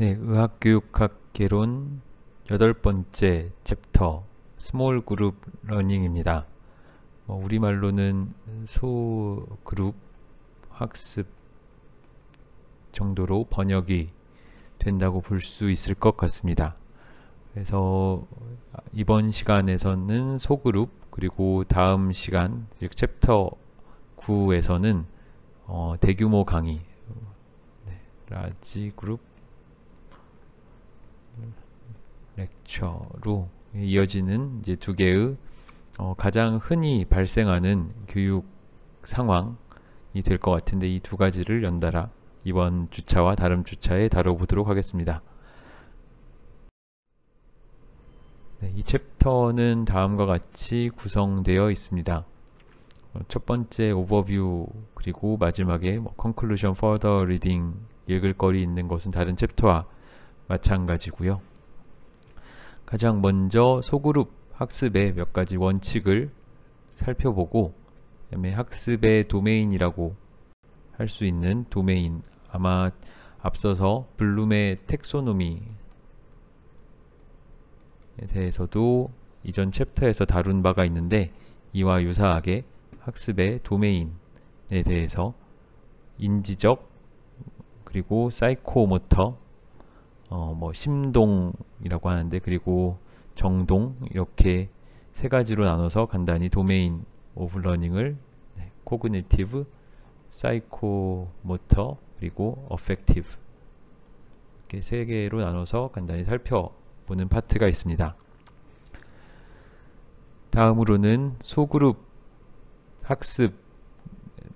네, 의학교육학개론 여덟 번째 챕터 스몰 그룹 러닝입니다. 뭐 우리말로는 소그룹 학습 정도로 번역이 된다고 볼 수 있을 것 같습니다. 그래서 이번 시간에서는 소그룹 그리고 다음 시간 즉 챕터 9에서는 어, 대규모 강의 네, 라지 그룹 렉처로 이어지는 이제 두 개의 어, 가장 흔히 발생하는 교육 상황이 될 것 같은데 이 두 가지를 연달아 이번 주차와 다음 주차에 다뤄보도록 하겠습니다. 네, 이 챕터는 다음과 같이 구성되어 있습니다. 어, 첫 번째 오버뷰 그리고 마지막에 뭐 컨클루전, 퍼더 리딩 읽을 거리 있는 것은 다른 챕터와 마찬가지고요. 가장 먼저 소그룹 학습의 몇 가지 원칙을 살펴보고 그다음에 학습의 도메인이라고 할 수 있는 도메인 아마 앞서서 블룸의 텍소노미에 대해서도 이전 챕터에서 다룬 바가 있는데 이와 유사하게 학습의 도메인에 대해서 인지적 그리고 사이코모터 어, 뭐 심동 이라고 하는데 그리고 정동 이렇게 세 가지로 나눠서 간단히 도메인 오브 러닝을 네, 코그니티브, 사이코모터 그리고 어펙티브 이렇게 세 개로 나눠서 간단히 살펴보는 파트가 있습니다. 다음으로는 소그룹 학습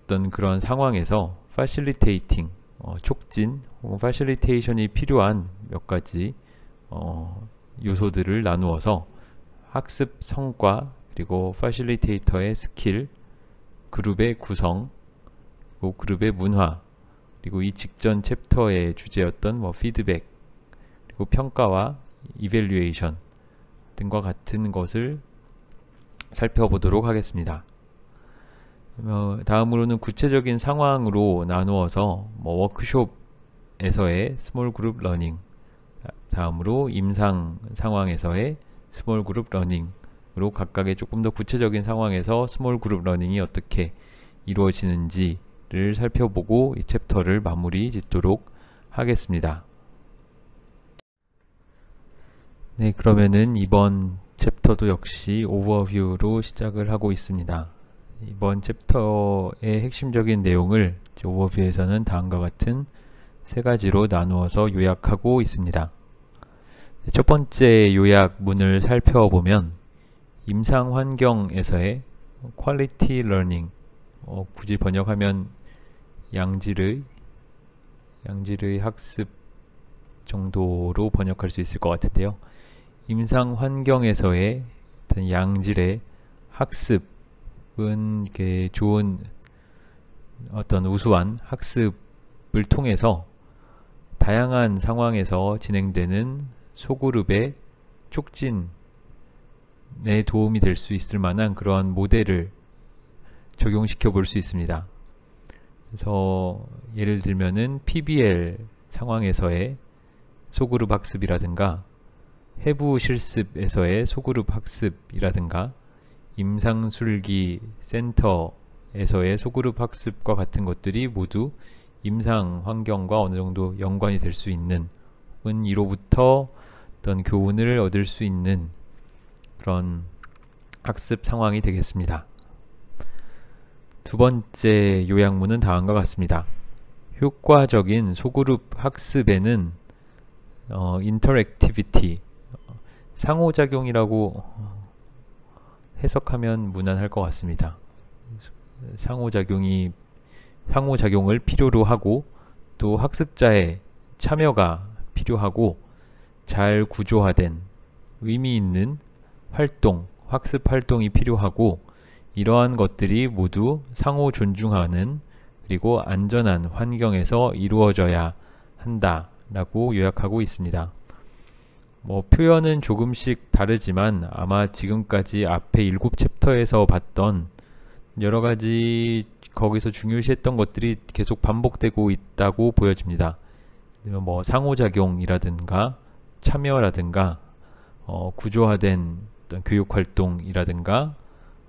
어떤 그런 상황에서 파실리테이팅, 어, 촉진 혹은 파실리테이션이 필요한 몇 가지 어, 요소들을 나누어서 학습 성과 그리고 파실리테이터의 스킬 그룹의 구성 그리고 그룹의 문화 그리고 이 직전 챕터의 주제였던 뭐 피드백 그리고 평가와 이벨리에이션 등과 같은 것을 살펴보도록 하겠습니다. 어, 다음으로는 구체적인 상황으로 나누어서 뭐 워크숍에서의 스몰 그룹 러닝 다음으로 임상 상황에서의 스몰 그룹 러닝으로 각각의 조금 더 구체적인 상황에서 스몰 그룹 러닝이 어떻게 이루어지는지를 살펴보고 이 챕터를 마무리 짓도록 하겠습니다. 네, 그러면은 이번 챕터도 역시 오버뷰로 시작을 하고 있습니다. 이번 챕터의 핵심적인 내용을 오버뷰에서는 다음과 같은 세 가지로 나누어서 요약하고 있습니다. 첫 번째 요약문을 살펴보면 임상 환경에서의 퀄리티 러닝 어, 굳이 번역하면 양질의 양질의 학습 정도로 번역할 수 있을 것 같은데요. 임상 환경에서의 어떤 양질의 학습은 좋은 어떤 우수한 학습을 통해서 다양한 상황에서 진행되는 소그룹의 촉진에 도움이 될 수 있을 만한 그러한 모델을 적용시켜 볼 수 있습니다. 그래서 예를 들면은 PBL 상황에서의 소그룹 학습이라든가 해부 실습에서의 소그룹 학습이라든가 임상술기 센터에서의 소그룹 학습과 같은 것들이 모두 임상 환경과 어느 정도 연관이 될 수 있는 혹은 이로부터 어떤 교훈을 얻을 수 있는 그런 학습 상황이 되겠습니다. 두 번째 요약문은 다음과 같습니다. 효과적인 소그룹 학습에는 어, 인터랙티비티 상호작용이라고 해석하면 무난할 것 같습니다. 상호작용이 상호작용을 필요로 하고 또 학습자의 참여가 필요하고 잘 구조화된 의미 있는 활동, 학습 활동이 필요하고 이러한 것들이 모두 상호 존중하는 그리고 안전한 환경에서 이루어져야 한다라고 요약하고 있습니다. 뭐 표현은 조금씩 다르지만 아마 지금까지 앞에 일곱 챕터에서 봤던 여러 가지 거기서 중요시했던 것들이 계속 반복되고 있다고 보여집니다. 뭐 상호작용이라든가 참여라든가 어, 구조화된 어떤 교육 활동이라든가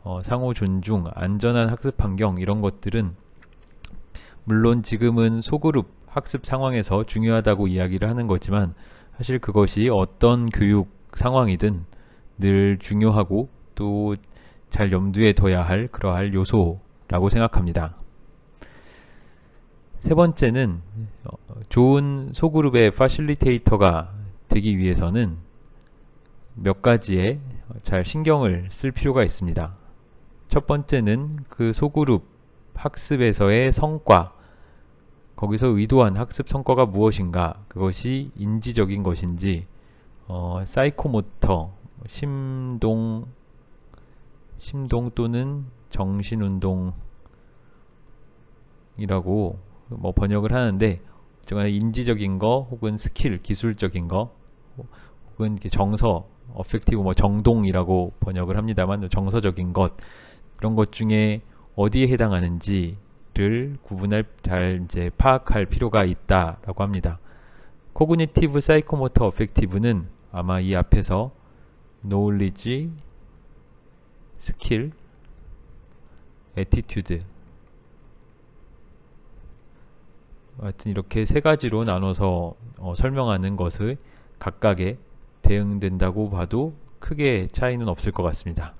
어, 상호 존중, 안전한 학습 환경 이런 것들은 물론 지금은 소그룹 학습 상황에서 중요하다고 이야기를 하는 거지만 사실 그것이 어떤 교육 상황이든 늘 중요하고 또 잘 염두에 둬야 할 그러할 요소 라고 생각합니다. 세 번째는 어, 좋은 소그룹의 파실리테이터가 되기 위해서는 몇 가지에 잘 신경을 쓸 필요가 있습니다. 첫 번째는 그 소그룹 학습에서의 성과, 거기서 의도한 학습 성과가 무엇인가, 그것이 인지적인 것인지, 어, 사이코모터, 심동, 심동 또는 정신운동이라고 뭐 번역을 하는데 정말 인지적인 거 혹은 스킬 기술적인 거 혹은 정서 어펙티브 뭐 정동이라고 번역을 합니다만 정서적인 것 그런 것 중에 어디에 해당하는지를 구분할 잘 이제 파악할 필요가 있다라고 합니다. 코그니티브 사이코모터 어펙티브는 아마 이 앞에서 노을리지 스킬 에티튜드 하여튼 이렇게 세 가지로 나눠서 어, 설명하는 것을 각각에 대응된다고 봐도 크게 차이는 없을 것 같습니다.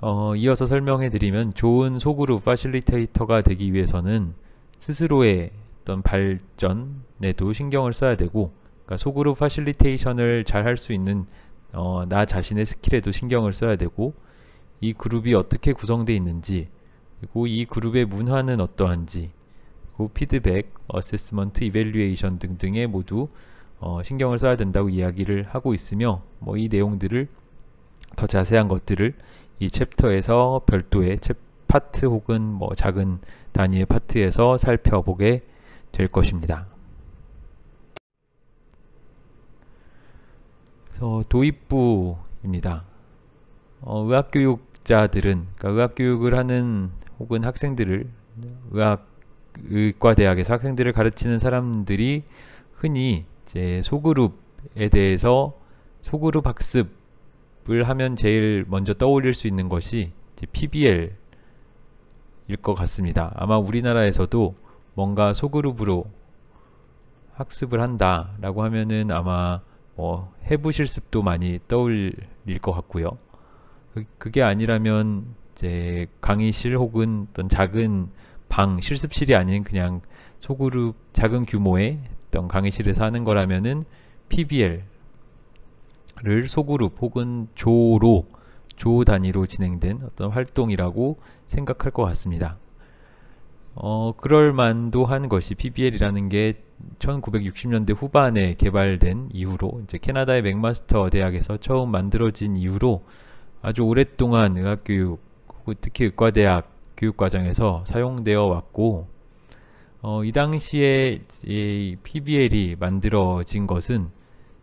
어, 이어서 설명해 드리면 좋은 소그룹 파실리테이터가 되기 위해서는 스스로의 어떤 발전에도 신경을 써야 되고 그러니까 소그룹 파실리테이션을 잘 할 수 있는 어, 나 자신의 스킬에도 신경을 써야 되고 이 그룹이 어떻게 구성되어 있는지, 그리고 이 그룹의 문화는 어떠한지, 그리고 피드백, 어세스먼트, 이벨리에이션 등등에 모두 어, 신경을 써야 된다고 이야기를 하고 있으며 뭐 이 내용들을 더 자세한 것들을 이 챕터에서 별도의 챕, 파트 혹은 뭐 작은 단위의 파트에서 살펴보게 될 것입니다. 그래서 도입부입니다. 어, 의학교육 교육자들은 그러니까 의학 교육을 하는 혹은 학생들을 의학 의과 대학에서 학생들을 가르치는 사람들이 흔히 이제 소그룹에 대해서 소그룹 학습을 하면 제일 먼저 떠올릴 수 있는 것이 이제 PBL 일것 같습니다. 아마 우리나라에서도 뭔가 소그룹으로 학습을 한다라고 하면은 아마 뭐 해부 실습도 많이 떠올릴 것 같고요. 그, 그게 아니라면 이제 강의실 혹은 어떤 작은 방 실습실이 아닌 그냥 소그룹 작은 규모의 어떤 강의실에서 하는 거라면은 PBL을 소그룹 혹은 조로 조 단위로 진행된 어떤 활동이라고 생각할 것 같습니다. 어, 그럴 만도 한 것이 PBL이라는 게 1960년대 후반에 개발된 이후로 이제 캐나다의 맥마스터 대학에서 처음 만들어진 이후로 아주 오랫동안 의학교육 특히 의과대학 교육과정에서 사용되어 왔고 어, 이 당시에 이 PBL이 만들어진 것은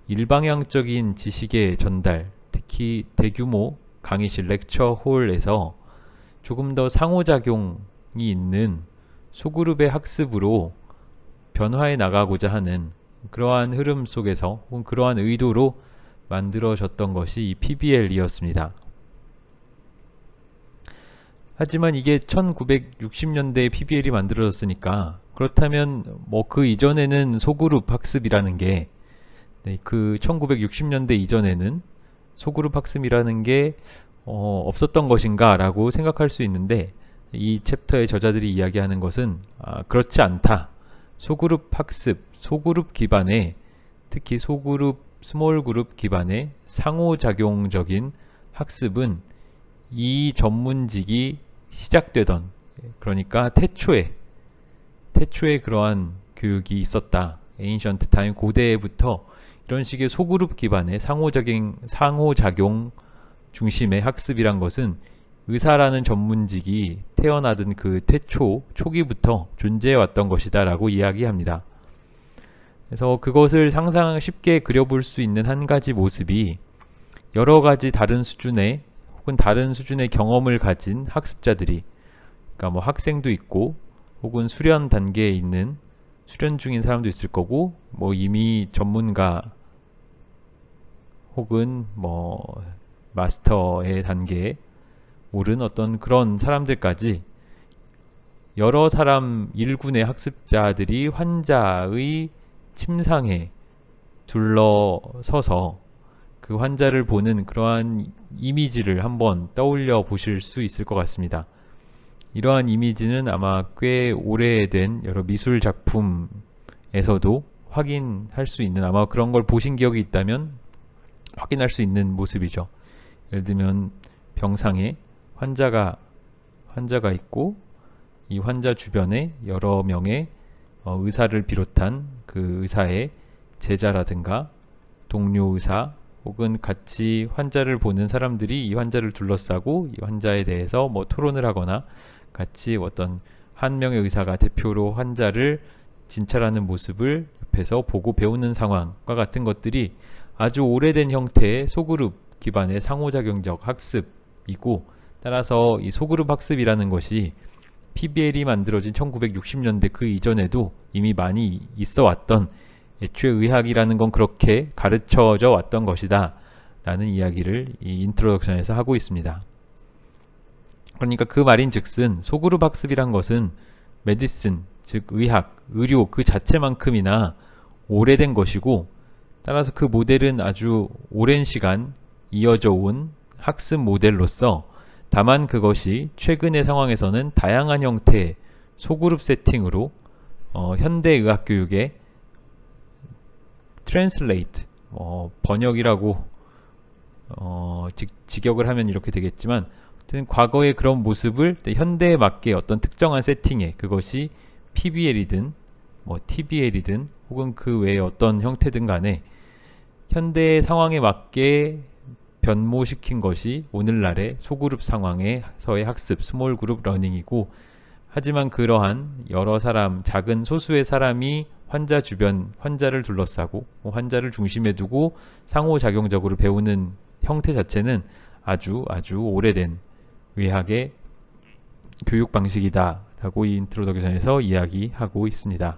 일방향적인 지식의 전달, 특히 대규모 강의실 렉처 홀에서 조금 더 상호작용이 있는 소그룹의 학습으로 변화해 나가고자 하는 그러한 흐름 속에서 혹은 그러한 의도로 만들어졌던 것이 이 PBL이었습니다. 하지만 이게 1960년대에 PBL이 만들어졌으니까 그렇다면 뭐 그 이전에는 소그룹 학습이라는 게그 네, 1960년대 그 이전에는 소그룹 학습이라는 게 어, 없었던 것인가 라고 생각할 수 있는데 이 챕터의 저자들이 이야기하는 것은 아, 그렇지 않다 소그룹 학습, 소그룹 기반의 특히 소그룹, 스몰 그룹 기반의 상호작용적인 학습은 이 전문직이 시작되던 그러니까 태초에 태초에 그러한 교육이 있었다. 에인션트 타임 고대부터 이런 식의 소그룹 기반의 상호적인 상호작용 중심의 학습이란 것은 의사라는 전문직이 태어나던 그 태초 초기부터 존재해왔던 것이다 라고 이야기합니다. 그래서 그것을 상상 쉽게 그려볼 수 있는 한 가지 모습이 여러 가지 다른 수준의 혹은 다른 수준의 경험을 가진 학습자들이 그러니까 뭐 학생도 있고 혹은 수련 단계에 있는 수련 중인 사람도 있을 거고 뭐 이미 전문가 혹은 뭐 마스터의 단계에 오른 어떤 그런 사람들까지 여러 사람 일군의 학습자들이 환자의 침상에 둘러서서 그 환자를 보는 그러한 이미지를 한번 떠올려 보실 수 있을 것 같습니다. 이러한 이미지는 아마 꽤 오래된 여러 미술 작품에서도 확인할 수 있는 아마 그런 걸 보신 기억이 있다면 확인할 수 있는 모습이죠. 예를 들면 병상에 환자가 환자가 있고 이 환자 주변에 여러 명의 어, 의사를 비롯한 그 의사의 제자라든가 동료 의사 혹은 같이 환자를 보는 사람들이 이 환자를 둘러싸고 이 환자에 대해서 뭐 토론을 하거나 같이 어떤 한 명의 의사가 대표로 환자를 진찰하는 모습을 옆에서 보고 배우는 상황과 같은 것들이 아주 오래된 형태의 소그룹 기반의 상호작용적 학습이고 따라서 이 소그룹 학습이라는 것이 PBL이 만들어진 1960년대 그 이전에도 이미 많이 있어 왔던 애초에 예, 의학이라는건 그렇게 가르쳐져 왔던 것이다 라는 이야기를 이 인트로덕션에서 하고 있습니다. 그러니까 그 말인 즉슨 소그룹 학습이란 것은 메디슨, 즉 의학, 의료 그 자체만큼이나 오래된 것이고 따라서 그 모델은 아주 오랜 시간 이어져 온 학습 모델로서 다만 그것이 최근의 상황에서는 다양한 형태의 소그룹 세팅으로 어, 현대의학교육에 translate 어, 번역이라고 어, 직, 직역을 하면 이렇게 되겠지만 어쨌든 과거의 그런 모습을 네, 현대에 맞게 어떤 특정한 세팅에 그것이 PBL이든 뭐 TBL이든 혹은 그외에 어떤 형태든 간에 현대의 상황에 맞게 변모시킨 것이 오늘날의 소그룹 상황에서의 학습, 스몰 그룹 러닝이고 하지만 그러한 여러 사람, 작은 소수의 사람이 환자 주변, 환자를 둘러싸고 뭐 환자를 중심에 두고 상호작용적으로 배우는 형태 자체는 아주 아주 오래된 의학의 교육 방식이다 라고 이 인트로덕션에서 이야기하고 있습니다.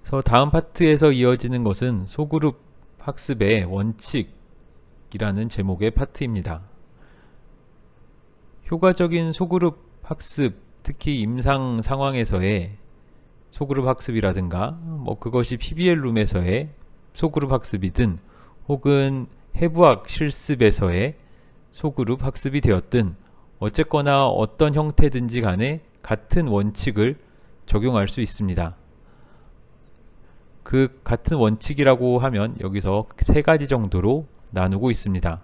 그래서 다음 파트에서 이어지는 것은 소그룹 학습의 원칙이라는 제목의 파트입니다. 효과적인 소그룹 학습 특히 임상 상황에서의 소그룹 학습이라든가 뭐 그것이 PBL룸에서의 소그룹 학습이든 혹은 해부학 실습에서의 소그룹 학습이 되었든 어쨌거나 어떤 형태든지 간에 같은 원칙을 적용할 수 있습니다. 그 같은 원칙이라고 하면 여기서 세 가지 정도로 나누고 있습니다.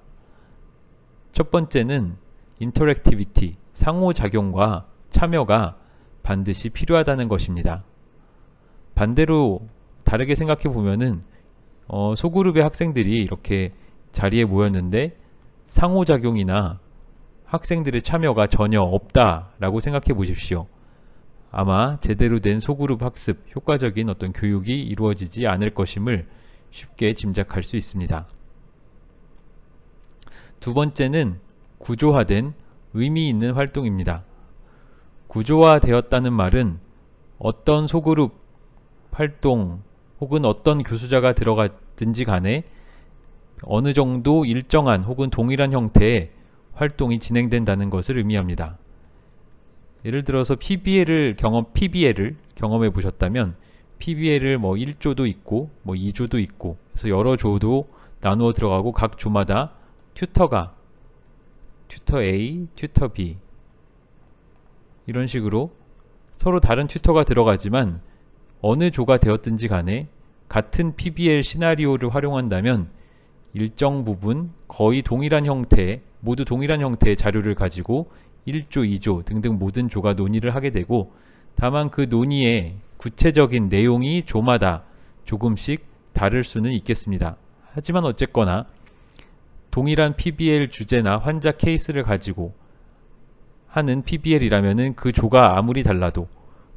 첫 번째는 인터랙티비티, 상호작용과 참여가 반드시 필요하다는 것입니다. 반대로 다르게 생각해 보면은 어, 소그룹의 학생들이 이렇게 자리에 모였는데 상호작용이나 학생들의 참여가 전혀 없다라고 생각해 보십시오. 아마 제대로 된 소그룹 학습, 효과적인 어떤 교육이 이루어지지 않을 것임을 쉽게 짐작할 수 있습니다. 두 번째는 구조화된 의미 있는 활동입니다. 구조화되었다는 말은 어떤 소그룹, 활동 혹은 어떤 교수자가 들어갔든지 간에 어느 정도 일정한 혹은 동일한 형태의 활동이 진행된다는 것을 의미합니다. 예를 들어서 PBL을 경험 PBL을 경험해 보셨다면 PBL을 뭐 1조도 있고 뭐 2조도 있고 그래서 여러 조도 나누어 들어가고 각 조마다 튜터가 튜터 A, 튜터 B 이런 식으로 서로 다른 튜터가 들어가지만 어느 조가 되었든지 간에 같은 PBL 시나리오를 활용한다면 일정 부분 거의 동일한 형태, 모두 동일한 형태의 자료를 가지고 1조, 2조 등등 모든 조가 논의를 하게 되고 다만 그 논의의 구체적인 내용이 조마다 조금씩 다를 수는 있겠습니다. 하지만 어쨌거나 동일한 PBL 주제나 환자 케이스를 가지고 하는 p b l 이라면그 조가 아무리 달라도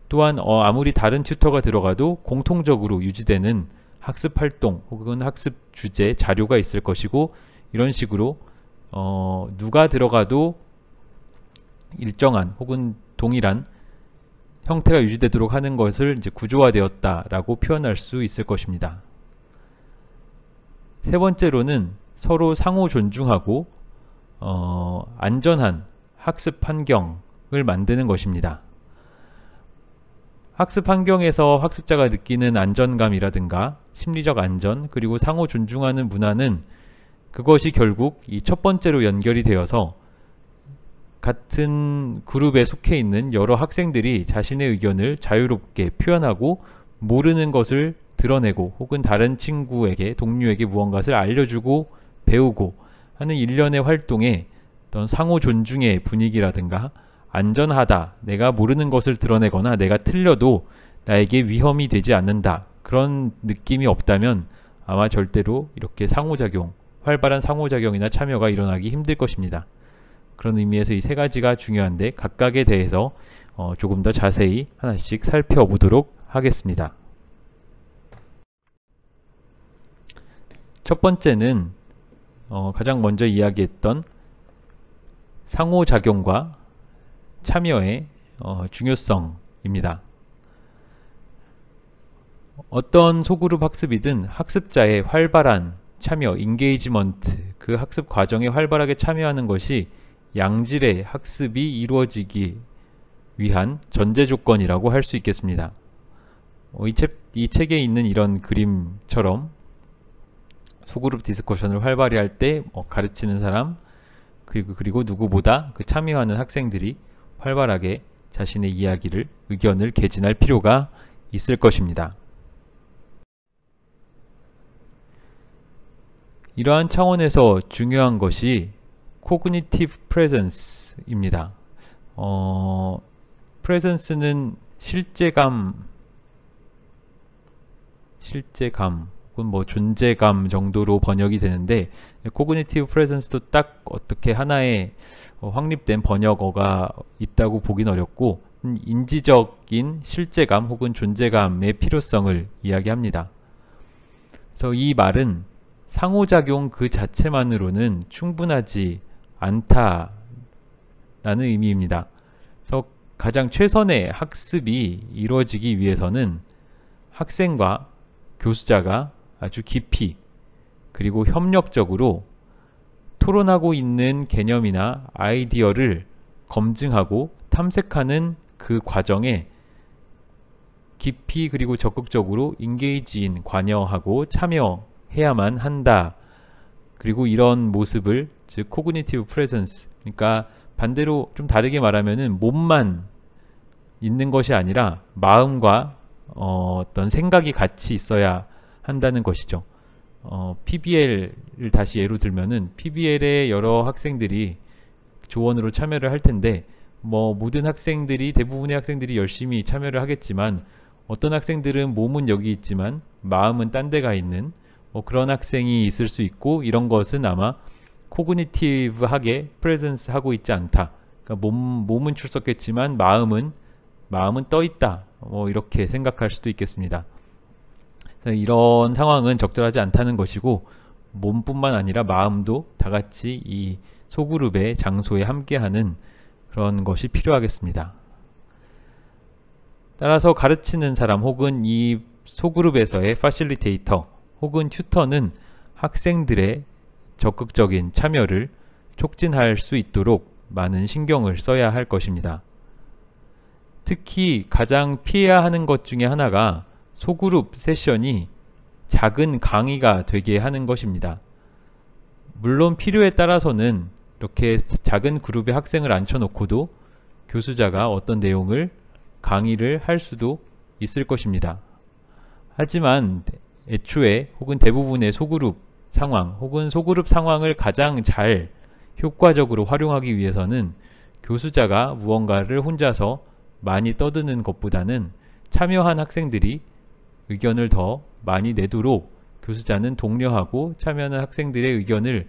또한 어 아무리 다른 튜터가 들어가도 공통적으로 유지되는 학습 활동 혹은 학습 주제 자료가 있을 것이고 이런 식으로 어 누가 들어가도 일정한 혹은 동일한 형태가 유지되도록 하는 것을 이제 구조화되었다라고 표현할 수 있을 것입니다. 세 번째로는 서로 상호 존중하고 어, 안전한 학습 환경을 만드는 것입니다. 학습 환경에서 학습자가 느끼는 안전감이라든가 심리적 안전 그리고 상호 존중하는 문화는 그것이 결국 이 첫 번째로 연결이 되어서 같은 그룹에 속해 있는 여러 학생들이 자신의 의견을 자유롭게 표현하고 모르는 것을 드러내고 혹은 다른 친구에게 동료에게 무언가를 알려주고 배우고 하는 일련의 활동에 어떤 상호 존중의 분위기라든가 안전하다, 내가 모르는 것을 드러내거나 내가 틀려도 나에게 위험이 되지 않는다 그런 느낌이 없다면 아마 절대로 이렇게 상호작용, 활발한 상호작용이나 참여가 일어나기 힘들 것입니다. 그런 의미에서 이 세 가지가 중요한데 각각에 대해서 어 조금 더 자세히 하나씩 살펴보도록 하겠습니다. 첫 번째는 어 가장 먼저 이야기했던 상호작용과 참여의 어, 중요성입니다. 어떤 소그룹 학습이든 학습자의 활발한 참여, 인게이지먼트, 그 학습 과정에 활발하게 참여하는 것이 양질의 학습이 이루어지기 위한 전제 조건이라고 할 수 있겠습니다. 어, 이, 책, 이 책에 있는 이런 그림처럼 소그룹 디스커션을 활발히 할때 어, 가르치는 사람, 그리고, 그리고 누구보다 그 참여하는 학생들이 활발하게 자신의 이야기를, 의견을 개진할 필요가 있을 것입니다. 이러한 차원에서 중요한 것이 cognitive presence입니다. 어, presence는 실제감, 실제감, 혹은 뭐 존재감 정도로 번역이 되는데 코그니티브 프레젠스도 딱 어떻게 하나의 어, 확립된 번역어가 있다고 보긴 어렵고 음, 인지적인 실제감 혹은 존재감의 필요성을 이야기합니다. 그래서 이 말은 상호작용 그 자체만으로는 충분하지 않다라는 의미입니다. 그래서 가장 최선의 학습이 이루어지기 위해서는 학생과 교수자가 아주 깊이 그리고 협력적으로 토론하고 있는 개념이나 아이디어를 검증하고 탐색하는 그 과정에 깊이 그리고 적극적으로 인게이지인 관여하고 참여해야만 한다. 그리고 이런 모습을 즉 코그니티브 프레젠스 그러니까 반대로 좀 다르게 말하면은 몸만 있는 것이 아니라 마음과 어, 어떤 생각이 같이 있어야 한다는 것이죠. 어, PBL을 다시 예로 들면은 PBL의 여러 학생들이 조원으로 참여를 할 텐데 뭐 모든 학생들이 대부분의 학생들이 열심히 참여를 하겠지만 어떤 학생들은 몸은 여기 있지만 마음은 딴 데가 있는 뭐 그런 학생이 있을 수 있고 이런 것은 아마 코그니티브하게 프레젠스 하고 있지 않다. 그러니까 몸, 몸은 출석했지만 마음은 마음은 떠 있다. 뭐 이렇게 생각할 수도 있겠습니다. 이런 상황은 적절하지 않다는 것이고 몸뿐만 아니라 마음도 다 같이 이 소그룹의 장소에 함께하는 그런 것이 필요하겠습니다. 따라서 가르치는 사람 혹은 이 소그룹에서의 파실리테이터 혹은 튜터는 학생들의 적극적인 참여를 촉진할 수 있도록 많은 신경을 써야 할 것입니다. 특히 가장 피해야 하는 것 중에 하나가 소그룹 세션이 작은 강의가 되게 하는 것입니다. 물론 필요에 따라서는 이렇게 작은 그룹의 학생을 앉혀놓고도 교수자가 어떤 내용을 강의를 할 수도 있을 것입니다. 하지만 애초에 혹은 대부분의 소그룹 상황 혹은 소그룹 상황을 가장 잘 효과적으로 활용하기 위해서는 교수자가 무언가를 혼자서 많이 떠드는 것보다는 참여한 학생들이 의견을 더 많이 내도록 교수자는 독려하고 참여하는 학생들의 의견을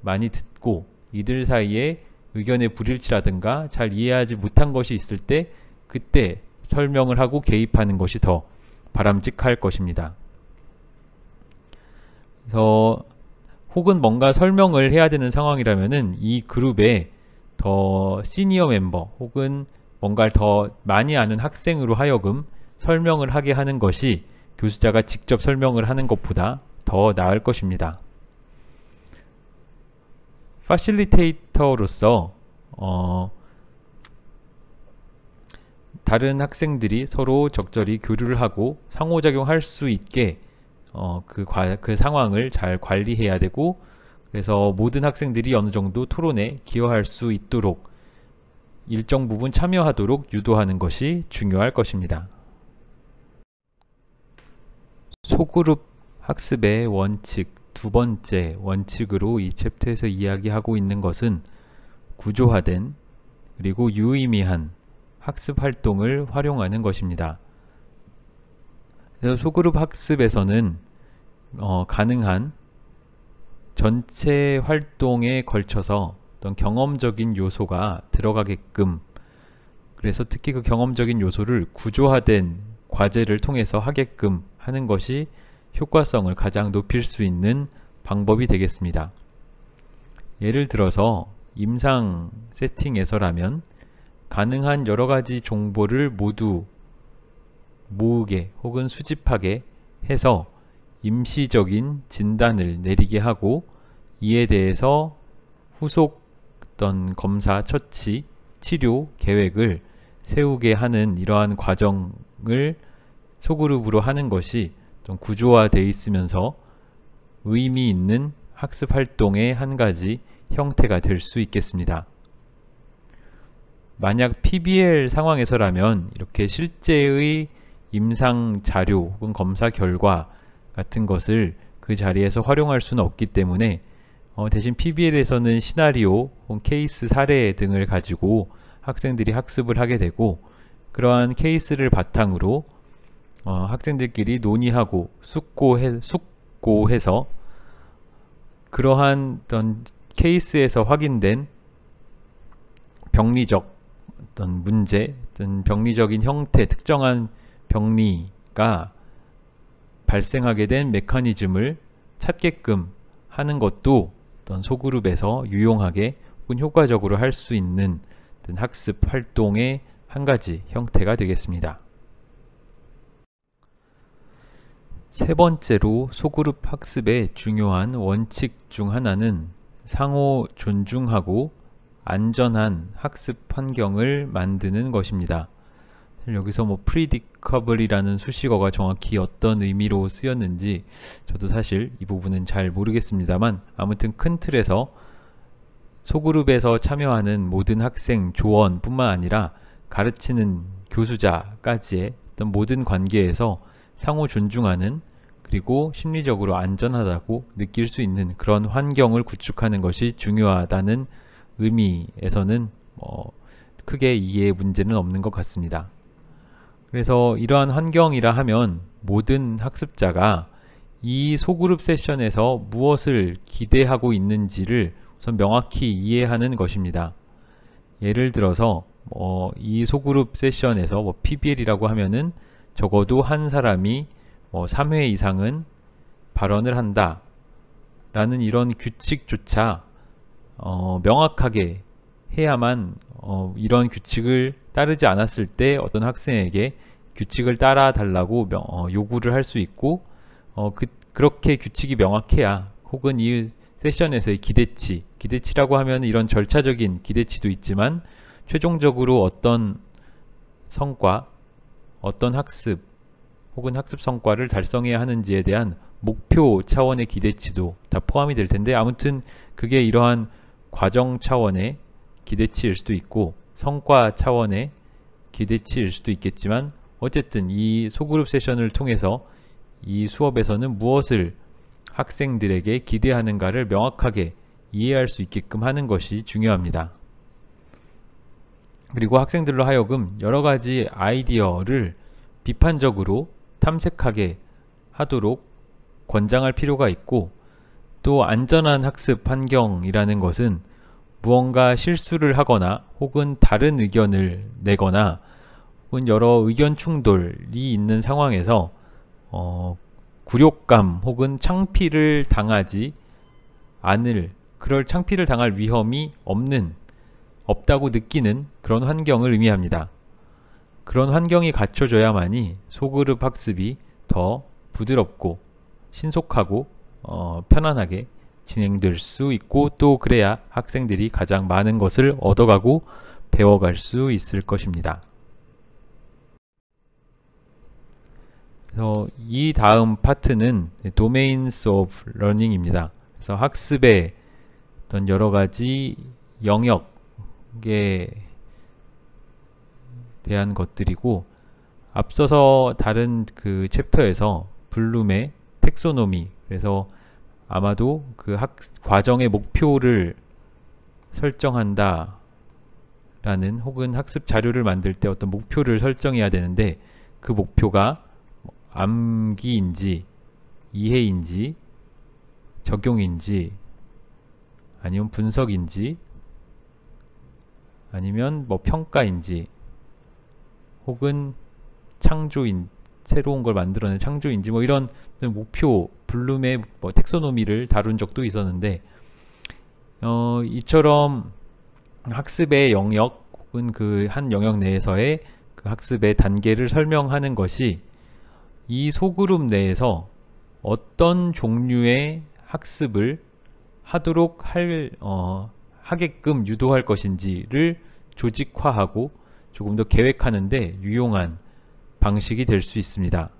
많이 듣고 이들 사이에 의견의 불일치라든가 잘 이해하지 못한 것이 있을 때 그때 설명을 하고 개입하는 것이 더 바람직할 것입니다. 그래서 혹은 뭔가 설명을 해야 되는 상황이라면은 이 그룹에 더 시니어 멤버 혹은 뭔가를 더 많이 아는 학생으로 하여금 설명을 하게 하는 것이 교수자가 직접 설명을 하는 것보다 더 나을 것입니다. 파실리테이터로서 어, 다른 학생들이 서로 적절히 교류를 하고 상호작용할 수 있게 어, 그, 그 상황을 잘 관리해야 되고 그래서 모든 학생들이 어느 정도 토론에 기여할 수 있도록 일정 부분 참여하도록 유도하는 것이 중요할 것입니다. 소그룹 학습의 원칙 두 번째 원칙으로 이 챕터에서 이야기하고 있는 것은 구조화된 그리고 유의미한 학습 활동을 활용하는 것입니다. 소그룹 학습에서는 어, 가능한 전체 활동에 걸쳐서 어떤 경험적인 요소가 들어가게끔 그래서 특히 그 경험적인 요소를 구조화된 과제를 통해서 하게끔 하는 것이 효과성을 가장 높일 수 있는 방법이 되겠습니다. 예를 들어서 임상 세팅에서라면 가능한 여러 가지 정보를 모두 모으게 혹은 수집하게 해서 임시적인 진단을 내리게 하고 이에 대해서 후속 어떤 검사, 처치, 치료 계획을 세우게 하는 이러한 과정을 소그룹으로 하는 것이 좀 구조화되어 있으면서 의미 있는 학습 활동의 한 가지 형태가 될 수 있겠습니다. 만약 PBL 상황에서라면 이렇게 실제의 임상 자료 혹은 검사 결과 같은 것을 그 자리에서 활용할 수는 없기 때문에 어, 대신 PBL에서는 시나리오 혹은 케이스 사례 등을 가지고 학생들이 학습을 하게 되고 그러한 케이스를 바탕으로 어, 학생들끼리 논의하고 숙고해, 숙고해서 그러한 어떤 케이스에서 확인된 병리적 어떤 문제, 어떤 병리적인 형태, 특정한 병리가 발생하게 된 메커니즘을 찾게끔 하는 것도 어떤 소그룹에서 유용하게 혹은 효과적으로 할 수 있는 어떤 학습 활동의 한 가지 형태가 되겠습니다. 세 번째로 소그룹 학습의 중요한 원칙 중 하나는 상호 존중하고 안전한 학습 환경을 만드는 것입니다. 여기서 뭐 predicable이라는 수식어가 정확히 어떤 의미로 쓰였는지 저도 사실 이 부분은 잘 모르겠습니다만 아무튼 큰 틀에서 소그룹에서 참여하는 모든 학생 조언뿐만 아니라 가르치는 교수자까지의 어떤 모든 관계에서 상호 존중하는 그리고 심리적으로 안전하다고 느낄 수 있는 그런 환경을 구축하는 것이 중요하다는 의미에서는 뭐 크게 이해 의 문제는 없는 것 같습니다. 그래서 이러한 환경이라 하면 모든 학습자가 이 소그룹 세션에서 무엇을 기대하고 있는지를 우선 명확히 이해하는 것입니다. 예를 들어서 어, 이 소그룹 세션에서 뭐 PBL이라고 하면은 적어도 한 사람이 뭐 어, 3회 이상은 발언을 한다 라는 이런 규칙조차 어, 명확하게 해야만 어, 이런 규칙을 따르지 않았을 때 어떤 학생에게 규칙을 따라 달라고 명, 어, 요구를 할 수 있고 어, 그, 그렇게 규칙이 명확해야 혹은 이 세션에서의 기대치 기대치라고 하면 이런 절차적인 기대치도 있지만 최종적으로 어떤 성과 어떤 학습 혹은 학습 성과를 달성해야 하는지에 대한 목표 차원의 기대치도 다 포함이 될 텐데 아무튼 그게 이러한 과정 차원의 기대치일 수도 있고 성과 차원의 기대치일 수도 있겠지만 어쨌든 이 소그룹 세션을 통해서 이 수업에서는 무엇을 학생들에게 기대하는가를 명확하게 이해할 수 있게끔 하는 것이 중요합니다. 그리고 학생들로 하여금 여러 가지 아이디어를 비판적으로 탐색하게 하도록 권장할 필요가 있고 또 안전한 학습 환경이라는 것은 무언가 실수를 하거나 혹은 다른 의견을 내거나 혹은 여러 의견 충돌이 있는 상황에서 어, 굴욕감 혹은 창피를 당하지 않을 그럴 창피를 당할 위험이 없는 없다고 느끼는 그런 환경을 의미합니다. 그런 환경이 갖춰져야만이 소그룹 학습이 더 부드럽고 신속하고 어, 편안하게 진행될 수 있고 또 그래야 학생들이 가장 많은 것을 얻어가고 배워갈 수 있을 것입니다. 그래서 이 다음 파트는 Domains of Learning입니다. 그래서 학습의 어떤 여러 가지 영역 게 대한 것들이고 앞서서 다른 그 챕터에서 블룸의 텍소노미 그래서 아마도 그학 과정의 목표를 설정한다 라는 혹은 학습 자료를 만들 때 어떤 목표를 설정해야 되는데 그 목표가 암기인지 이해인지 적용인지 아니면 분석인지 아니면 뭐 평가인지 혹은 창조인 새로운 걸 만들어낸 창조인지 뭐 이런 목표 블룸의 뭐 텍소노미를 다룬 적도 있었는데 어, 이처럼 학습의 영역 혹은 그 한 영역 내에서의 그 학습의 단계를 설명하는 것이 이 소그룹 내에서 어떤 종류의 학습을 하도록 할 어, 하게끔 유도할 것인지를 조직화하고 조금 더 계획하는데 유용한 방식이 될 수 있습니다.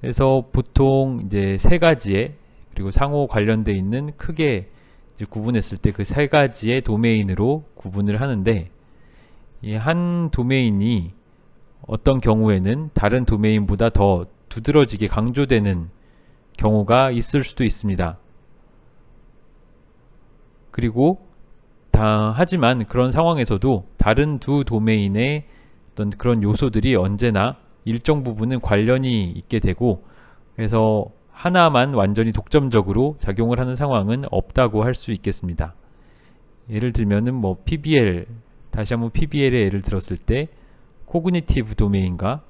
그래서 보통 이제 세 가지의 그리고 상호 관련돼 있는 크게 구분했을 때 그 세 가지의 도메인으로 구분을 하는데 이 한 도메인이 어떤 경우에는 다른 도메인보다 더 두드러지게 강조되는 경우가 있을 수도 있습니다. 그리고 다 하지만 그런 상황에서도 다른 두 도메인의 어떤 그런 요소들이 언제나 일정 부분은 관련이 있게 되고 그래서 하나만 완전히 독점적으로 작용을 하는 상황은 없다고 할 수 있겠습니다. 예를 들면은 뭐 PBL 다시 한번 PBL의 예를 들었을 때 코그니티브 도메인과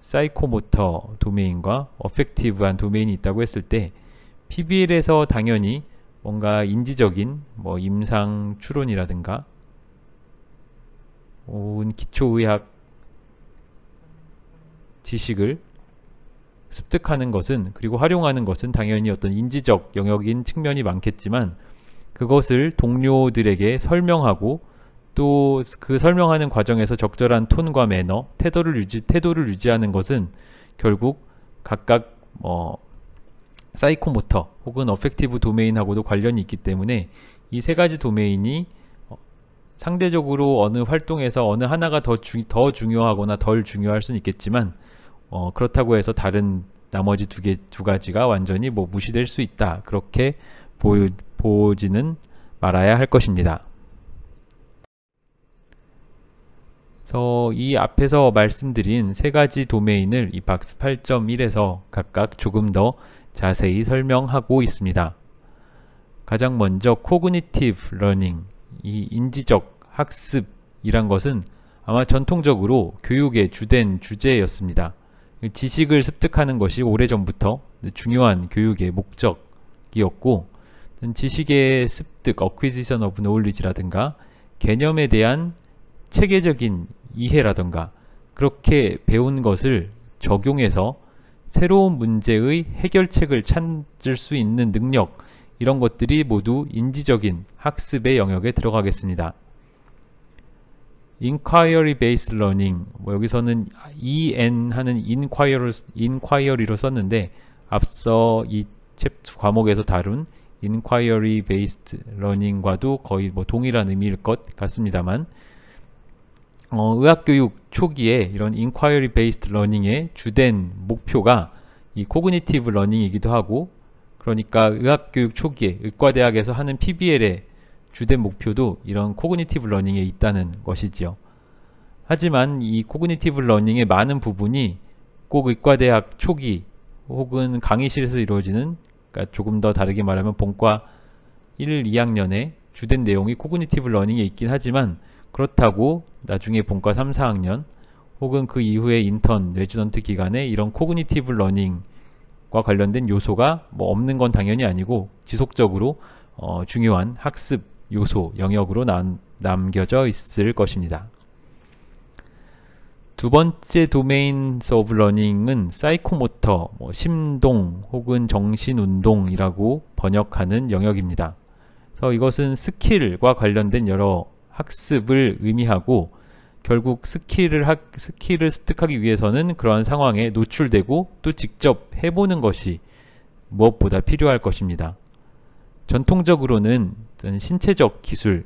사이코모터 도메인과 어펙티브한 도메인이 있다고 했을 때 PBL에서 당연히 뭔가 인지적인 뭐 임상 추론이라든가 온 기초의학 지식을 습득하는 것은 그리고 활용하는 것은 당연히 어떤 인지적 영역인 측면이 많겠지만 그것을 동료들에게 설명하고 또 그 설명하는 과정에서 적절한 톤과 매너, 태도를 유지 태도를 유지하는 것은 결국 각각 뭐 사이코모터 혹은 어펙티브 도메인하고도 관련이 있기 때문에 이 세 가지 도메인이 어, 상대적으로 어느 활동에서 어느 하나가 더, 주, 더 중요하거나 덜 중요할 수는 있겠지만 어, 그렇다고 해서 다른 나머지 두 개 두 가지가 완전히 뭐 무시될 수 있다 그렇게 보, 보지는 말아야 할 것입니다. 그래서 이 앞에서 말씀드린 세 가지 도메인을 이 박스 8.1에서 각각 조금 더 자세히 설명하고 있습니다. 가장 먼저 코그니티브 러닝, 이 인지적 학습이란 것은 아마 전통적으로 교육의 주된 주제였습니다. 지식을 습득하는 것이 오래전부터 중요한 교육의 목적이었고 지식의 습득, acquisition of knowledge라든가 개념에 대한 체계적인 이해라든가 그렇게 배운 것을 적용해서 새로운 문제의 해결책을 찾을 수 있는 능력 이런 것들이 모두 인지적인 학습의 영역에 들어가겠습니다. inquiry based learning 뭐 여기서는 en 하는 i n q u i r y 로 썼는데 앞서 이 챕터 과목에서 다룬 inquiry based learning과도 거의 뭐 동일한 의미일 것 같습니다만 어, 의학교육 초기에 이런 인콰이어리 베이스드 러닝의 주된 목표가 이 코그니티브 러닝이기도 하고 그러니까 의학교육 초기에 의과대학에서 하는 PBL의 주된 목표도 이런 코그니티브 러닝에 있다는 것이지요. 하지만 이 코그니티브 러닝의 많은 부분이 꼭 의과대학 초기 혹은 강의실에서 이루어지는 그러니까 조금 더 다르게 말하면 본과 1, 2학년의 주된 내용이 코그니티브 러닝에 있긴 하지만 그렇다고 나중에 본과 3, 4학년 혹은 그 이후에 인턴, 레지던트 기간에 이런 코그니티브 러닝과 관련된 요소가 뭐 없는 건 당연히 아니고 지속적으로 어, 중요한 학습 요소 영역으로 남, 남겨져 있을 것입니다. 두 번째 도메인서브 러닝은 사이코모터, 뭐 심동 혹은 정신운동이라고 번역하는 영역입니다. 그래서 이것은 스킬과 관련된 여러 학습을 의미하고 결국 스킬을 학, 스킬을 습득하기 위해서는 그러한 상황에 노출되고 또 직접 해보는 것이 무엇보다 필요할 것입니다. 전통적으로는 신체적 기술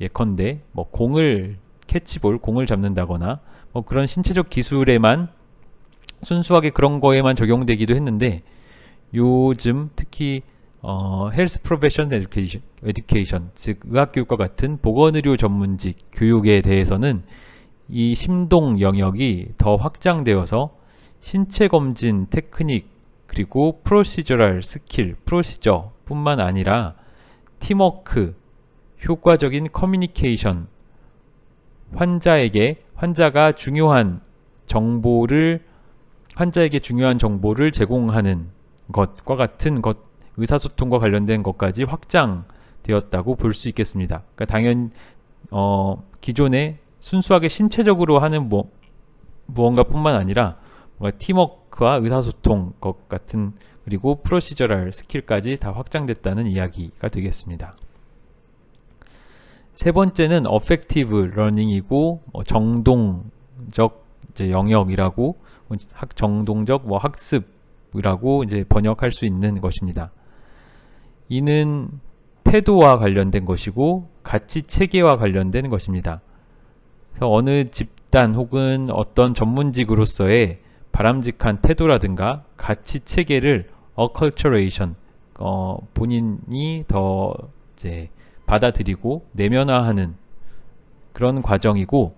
예컨대 뭐 공을 캐치볼 공을 잡는다거나 뭐 그런 신체적 기술에만 순수하게 그런 거에만 적용되기도 했는데 요즘 특히 어, 헬스 프로페션 에듀케이션, 에듀케이션 즉 의학교육과 같은 보건의료 전문직 교육에 대해서는 이 심동 영역이 더 확장되어서 신체 검진 테크닉 그리고 프로시저럴 스킬 프로시저 뿐만 아니라 팀워크 효과적인 커뮤니케이션 환자에게 환자가 중요한 정보를 환자에게 중요한 정보를 제공하는 것과 같은 것 의사소통과 관련된 것까지 확장되었다고 볼 수 있겠습니다. 그러니까 당연 어, 기존에 순수하게 신체적으로 하는 뭐, 무언가뿐만 아니라 뭔가 팀워크와 의사소통 것 같은 그리고 프로시저럴 스킬까지 다 확장됐다는 이야기가 되겠습니다. 세 번째는 어펙티브 러닝이고 뭐 정동적 영역이라고 뭐 학 정동적 뭐 학습이라고 이제 번역할 수 있는 것입니다. 이는 태도와 관련된 것이고 가치 체계와 관련된 것입니다. 그래서 어느 집단 혹은 어떤 전문직으로서의 바람직한 태도라든가 가치 체계를 어컬처레이션 어, 본인이 더 이제 받아들이고 내면화하는 그런 과정이고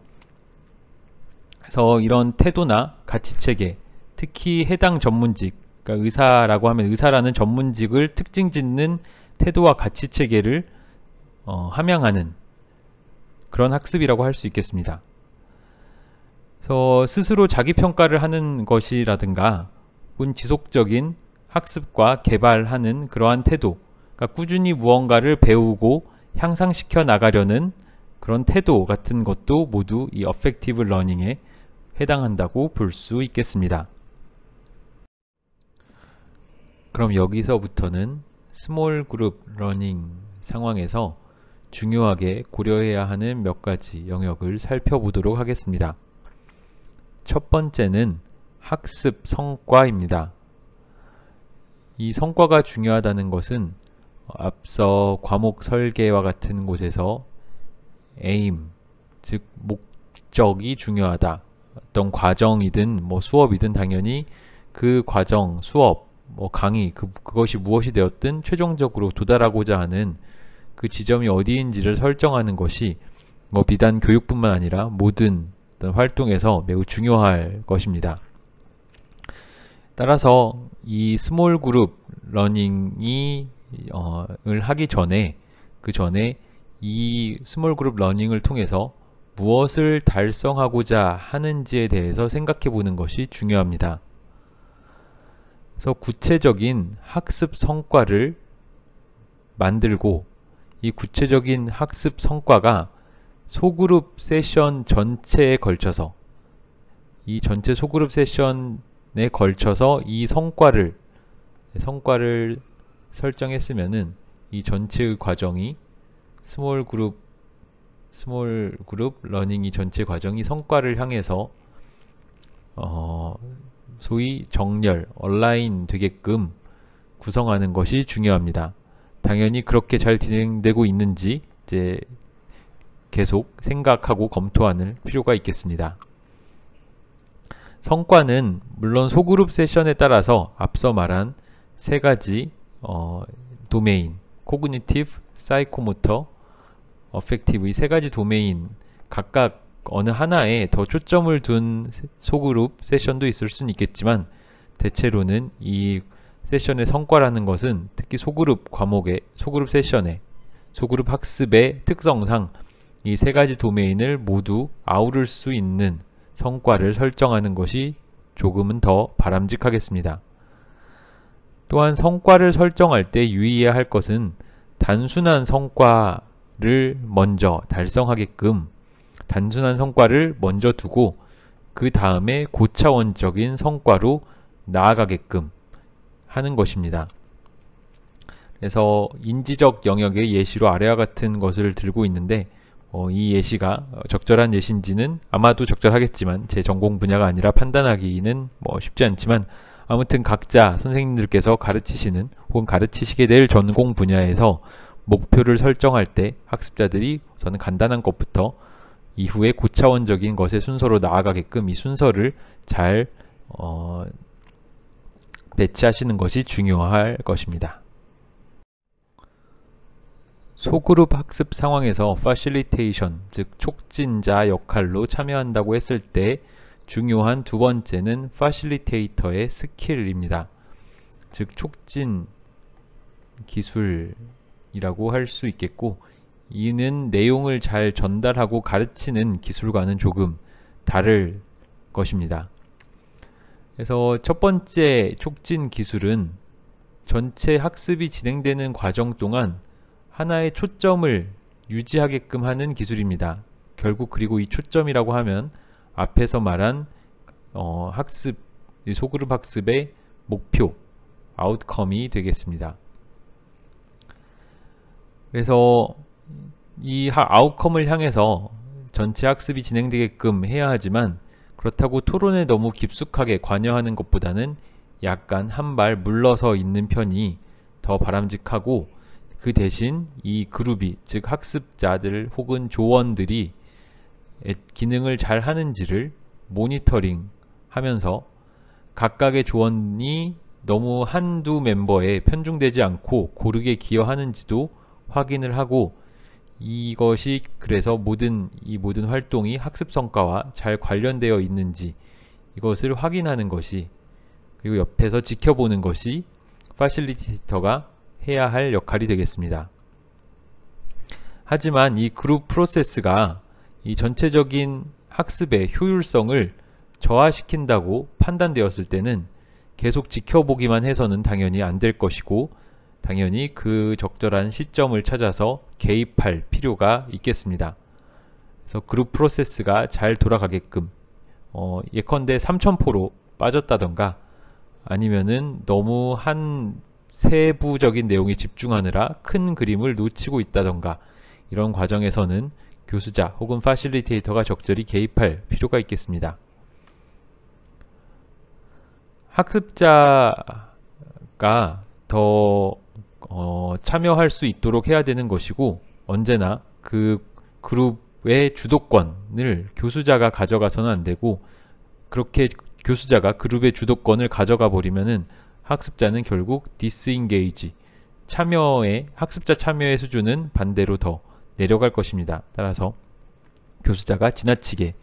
그래서 이런 태도나 가치 체계 특히 해당 전문직 그러니까 의사라고 하면 의사라는 전문직을 특징 짓는 태도와 가치 체계를 어, 함양하는 그런 학습이라고 할 수 있겠습니다. 그래서 스스로 자기 평가를 하는 것이라든가 혹은 지속적인 학습과 개발하는 그러한 태도 그러니까 꾸준히 무언가를 배우고 향상시켜 나가려는 그런 태도 같은 것도 모두 이 어펙티브 러닝에 해당한다고 볼 수 있겠습니다. 그럼 여기서부터는 스몰 그룹 러닝 상황에서 중요하게 고려해야 하는 몇 가지 영역을 살펴보도록 하겠습니다. 첫 번째는 학습 성과입니다. 이 성과가 중요하다는 것은 앞서 과목 설계와 같은 곳에서 aim, 즉 목적이 중요하다. 어떤 과정이든 뭐 수업이든 당연히 그 과정, 수업, 뭐 강의 그, 그것이 무엇이 되었든 최종적으로 도달하고자 하는 그 지점이 어디인지를 설정하는 것이 뭐 비단 교육뿐만 아니라 모든 활동에서 매우 중요할 것입니다. 따라서 이 스몰 그룹 러닝이 어, 을 하기 전에 그 전에 이 스몰 그룹 러닝을 통해서 무엇을 달성하고자 하는지에 대해서 생각해 보는 것이 중요합니다. 그래서 구체적인 학습 성과를 만들고 이 구체적인 학습 성과가 소그룹 세션 전체에 걸쳐서 이 전체 소그룹 세션에 걸쳐서 이 성과를 성과를 설정했으면은 이 전체 과정이 스몰 그룹 스몰 그룹 러닝 이 전체 과정이 성과를 향해서 어, 소위 정렬, 얼라인 되게끔 구성하는 것이 중요합니다. 당연히 그렇게 잘 진행되고 있는지 이제 계속 생각하고 검토하는 필요가 있겠습니다. 성과는 물론 소그룹 세션에 따라서 앞서 말한 세 가지 어, 도메인, 코그니티브, 사이코모터, 어펙티브의 세 가지 도메인 각각 어느 하나에 더 초점을 둔 소그룹 세션도 있을 수는 있겠지만 대체로는 이 세션의 성과라는 것은 특히 소그룹 과목의 소그룹 세션의 소그룹 학습의 특성상 이 세 가지 도메인을 모두 아우를 수 있는 성과를 설정하는 것이 조금은 더 바람직하겠습니다. 또한 성과를 설정할 때 유의해야 할 것은 단순한 성과를 먼저 달성하게끔 단순한 성과를 먼저 두고 그 다음에 고차원적인 성과로 나아가게끔 하는 것입니다. 그래서 인지적 영역의 예시로 아래와 같은 것을 들고 있는데 어, 이 예시가 적절한 예시인지는 아마도 적절하겠지만 제 전공 분야가 아니라 판단하기는 뭐 쉽지 않지만 아무튼 각자 선생님들께서 가르치시는 혹은 가르치시게 될 전공 분야에서 목표를 설정할 때 학습자들이 저는 간단한 것부터 이후에 고차원적인 것의 순서로 나아가게끔 이 순서를 잘 어, 배치하시는 것이 중요할 것입니다. 소그룹 학습 상황에서 파실리테이션, 즉 촉진자 역할로 참여한다고 했을 때 중요한 두 번째는 파실리테이터의 스킬입니다. 즉 촉진 기술이라고 할 수 있겠고 이는 내용을 잘 전달하고 가르치는 기술과는 조금 다를 것입니다. 그래서 첫 번째 촉진 기술은 전체 학습이 진행되는 과정 동안 하나의 초점을 유지하게끔 하는 기술입니다. 결국 그리고 이 초점이라고 하면 앞에서 말한 어, 학습, 소그룹 학습의 목표, 아웃컴이 되겠습니다. 그래서 이 아웃컴을 향해서 전체 학습이 진행되게끔 해야 하지만 그렇다고 토론에 너무 깊숙하게 관여하는 것보다는 약간 한 발 물러서 있는 편이 더 바람직하고 그 대신 이 그룹이 즉 학습자들 혹은 조원들이 기능을 잘 하는지를 모니터링 하면서 각각의 조언이 너무 한두 멤버에 편중되지 않고 고르게 기여하는지도 확인을 하고 이것이 그래서 모든 이 모든 활동이 학습 성과와 잘 관련되어 있는지 이것을 확인하는 것이 그리고 옆에서 지켜보는 것이 파실리티이터가 해야 할 역할이 되겠습니다. 하지만 이 그룹 프로세스가 이 전체적인 학습의 효율성을 저하시킨다고 판단되었을 때는 계속 지켜보기만 해서는 당연히 안 될 것이고 당연히 그 적절한 시점을 찾아서 개입할 필요가 있겠습니다. 그래서 그룹 프로세스가 잘 돌아가게끔 어, 예컨대 3,000포로 빠졌다던가 아니면은 너무 한 세부적인 내용에 집중하느라 큰 그림을 놓치고 있다던가 이런 과정에서는 교수자 혹은 파실리테이터가 적절히 개입할 필요가 있겠습니다. 학습자가 더 어, 참여할 수 있도록 해야 되는 것이고 언제나 그 그룹의 주도권을 교수자가 가져가서는 안 되고 그렇게 교수자가 그룹의 주도권을 가져가 버리면은 학습자는 결국 디스인게이지 참여의 학습자 참여의 수준은 반대로 더 내려갈 것입니다. 따라서 교수자가 지나치게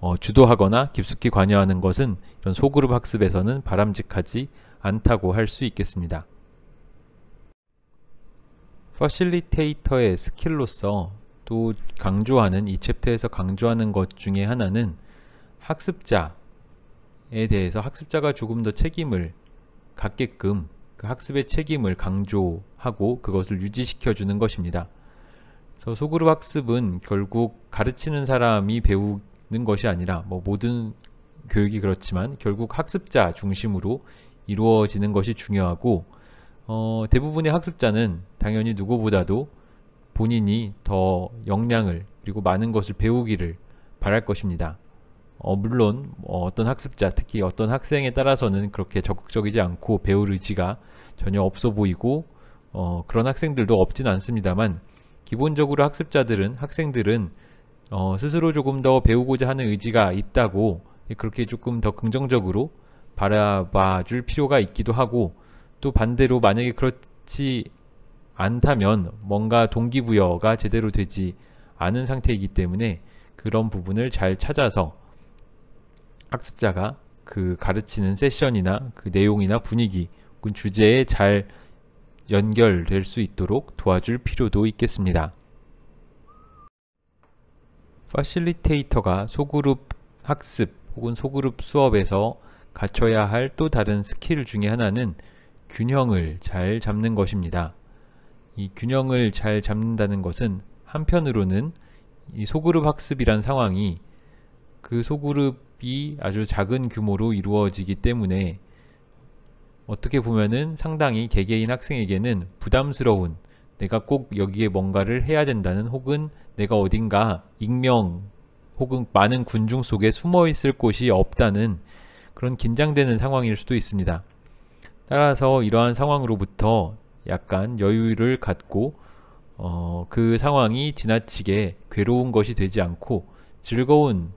어, 주도하거나 깊숙이 관여하는 것은 이런 소그룹 학습에서는 바람직하지 않다고 할 수 있겠습니다. 퍼실리테이터의 스킬로서 또 강조하는 이 챕터에서 강조하는 것 중에 하나는 학습자에 대해서 학습자가 조금 더 책임을 갖게끔 그 학습의 책임을 강조하고 그것을 유지시켜 주는 것입니다. 그래서 소그룹 학습은 결국 가르치는 사람이 배우는 것이 아니라 뭐 모든 교육이 그렇지만 결국 학습자 중심으로 이루어지는 것이 중요하고 어, 대부분의 학습자는 당연히 누구보다도 본인이 더 역량을 그리고 많은 것을 배우기를 바랄 것입니다. 어, 물론 뭐 어떤 학습자 특히 어떤 학생에 따라서는 그렇게 적극적이지 않고 배울 의지가 전혀 없어 보이고 어, 그런 학생들도 없진 않습니다만 기본적으로 학습자들은 학생들은 어, 스스로 조금 더 배우고자 하는 의지가 있다고 그렇게 조금 더 긍정적으로 바라봐 줄 필요가 있기도 하고 또 반대로 만약에 그렇지 않다면 뭔가 동기부여가 제대로 되지 않은 상태이기 때문에 그런 부분을 잘 찾아서 학습자가 그 가르치는 세션이나 그 내용이나 분위기 혹은 주제에 잘 연결될 수 있도록 도와줄 필요도 있겠습니다. 퍼실리테이터가 소그룹 학습 혹은 소그룹 수업에서 갖춰야 할 또 다른 스킬 중에 하나는 균형을 잘 잡는 것입니다. 이 균형을 잘 잡는다는 것은 한편으로는 이 소그룹 학습이란 상황이 그 소그룹이 아주 작은 규모로 이루어지기 때문에 어떻게 보면은 상당히 개개인 학생에게는 부담스러운 내가 꼭 여기에 뭔가를 해야 된다는 혹은 내가 어딘가 익명 혹은 많은 군중 속에 숨어 있을 곳이 없다는 그런 긴장되는 상황일 수도 있습니다. 따라서 이러한 상황으로부터 약간 여유를 갖고 어, 그 상황이 지나치게 괴로운 것이 되지 않고 즐거운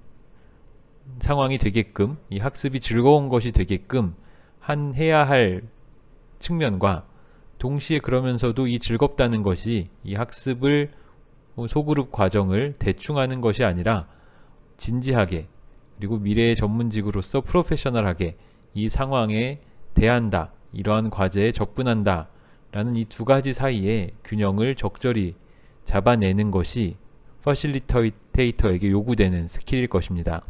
상황이 되게끔 이 학습이 즐거운 것이 되게끔 한 해야 할 측면과 동시에 그러면서도 이 즐겁다는 것이 이 학습을 소그룹 과정을 대충 하는 것이 아니라 진지하게 그리고 미래의 전문직으로서 프로페셔널하게 이 상황에 대한다 이러한 과제에 접근한다 라는 이 두 가지 사이에 균형을 적절히 잡아내는 것이 퍼실리테이터에게 요구되는 스킬일 것입니다.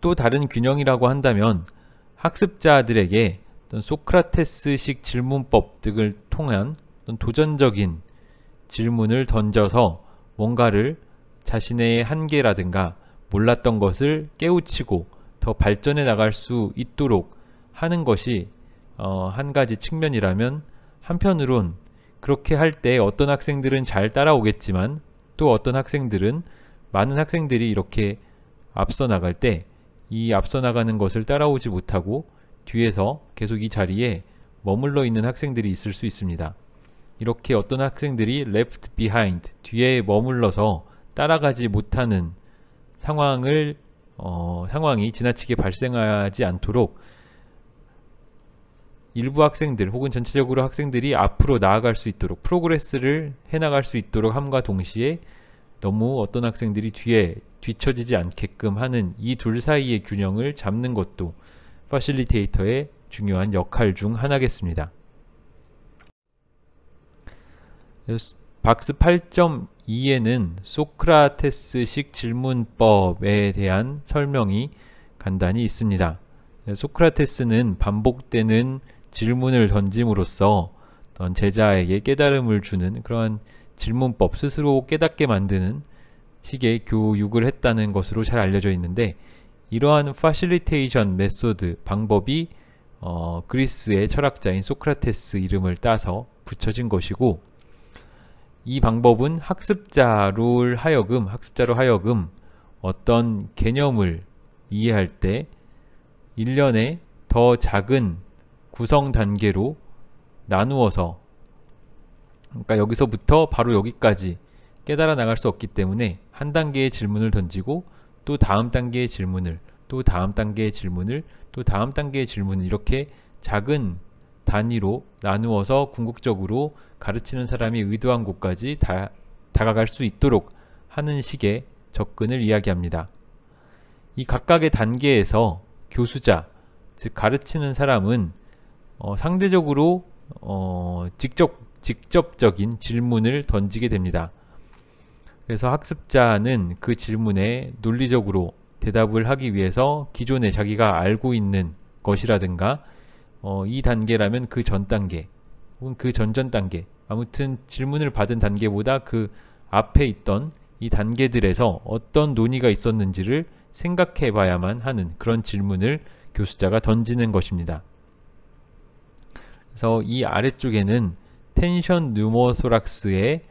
또 다른 균형이라고 한다면 학습자들에게 소크라테스식 질문법 등을 통한 어떤 도전적인 질문을 던져서 뭔가를 자신의 한계라든가 몰랐던 것을 깨우치고 더 발전해 나갈 수 있도록 하는 것이 어, 한 가지 측면이라면 한편으론 그렇게 할 때 어떤 학생들은 잘 따라오겠지만 또 어떤 학생들은 많은 학생들이 이렇게 앞서 나갈 때 이 앞서 나가는 것을 따라오지 못하고 뒤에서 계속 이 자리에 머물러 있는 학생들이 있을 수 있습니다. 이렇게 어떤 학생들이 left behind, 뒤에 머물러서 따라가지 못하는 상황을, 어, 상황이 지나치게 발생하지 않도록 일부 학생들 혹은 전체적으로 학생들이 앞으로 나아갈 수 있도록 프로그레스를 해나갈 수 있도록 함과 동시에 너무 어떤 학생들이 뒤에 뒤처지지 않게끔 하는 이 둘 사이의 균형을 잡는 것도 파실리테이터의 중요한 역할 중 하나겠습니다. 박스 8.2에는 소크라테스식 질문법에 대한 설명이 간단히 있습니다. 네, 소크라테스는 반복되는 질문을 던짐으로써 어떤 제자에게 깨달음을 주는 그러한 질문법 스스로 깨닫게 만드는 식의 교육을 했다는 것으로 잘 알려져 있는데 이러한 파실리테이션 메소드 방법이 어, 그리스의 철학자인 소크라테스 이름을 따서 붙여진 것이고 이 방법은 학습자로 하여금 학습자로 하여금 어떤 개념을 이해할 때 일련의 더 작은 구성 단계로 나누어서 그러니까 여기서부터 바로 여기까지 깨달아 나갈 수 없기 때문에 한 단계의 질문을 던지고 또 다음 단계의 질문을 또 다음 단계의 질문을 또 다음 단계의 질문을 이렇게 작은 단위로 나누어서 궁극적으로 가르치는 사람이 의도한 곳까지 다, 다가갈 수 있도록 하는 식의 접근을 이야기합니다. 이 각각의 단계에서 교수자, 즉 가르치는 사람은 어, 상대적으로 어, 직접 직접적인 질문을 던지게 됩니다. 그래서 학습자는 그 질문에 논리적으로 대답을 하기 위해서 기존에 자기가 알고 있는 것이라든가 어, 이 단계라면 그 전 단계 혹은 그 전전 단계 아무튼 질문을 받은 단계보다 그 앞에 있던 이 단계들에서 어떤 논의가 있었는지를 생각해 봐야만 하는 그런 질문을 교수자가 던지는 것입니다. 그래서 이 아래쪽에는 텐션 뉴머소락스에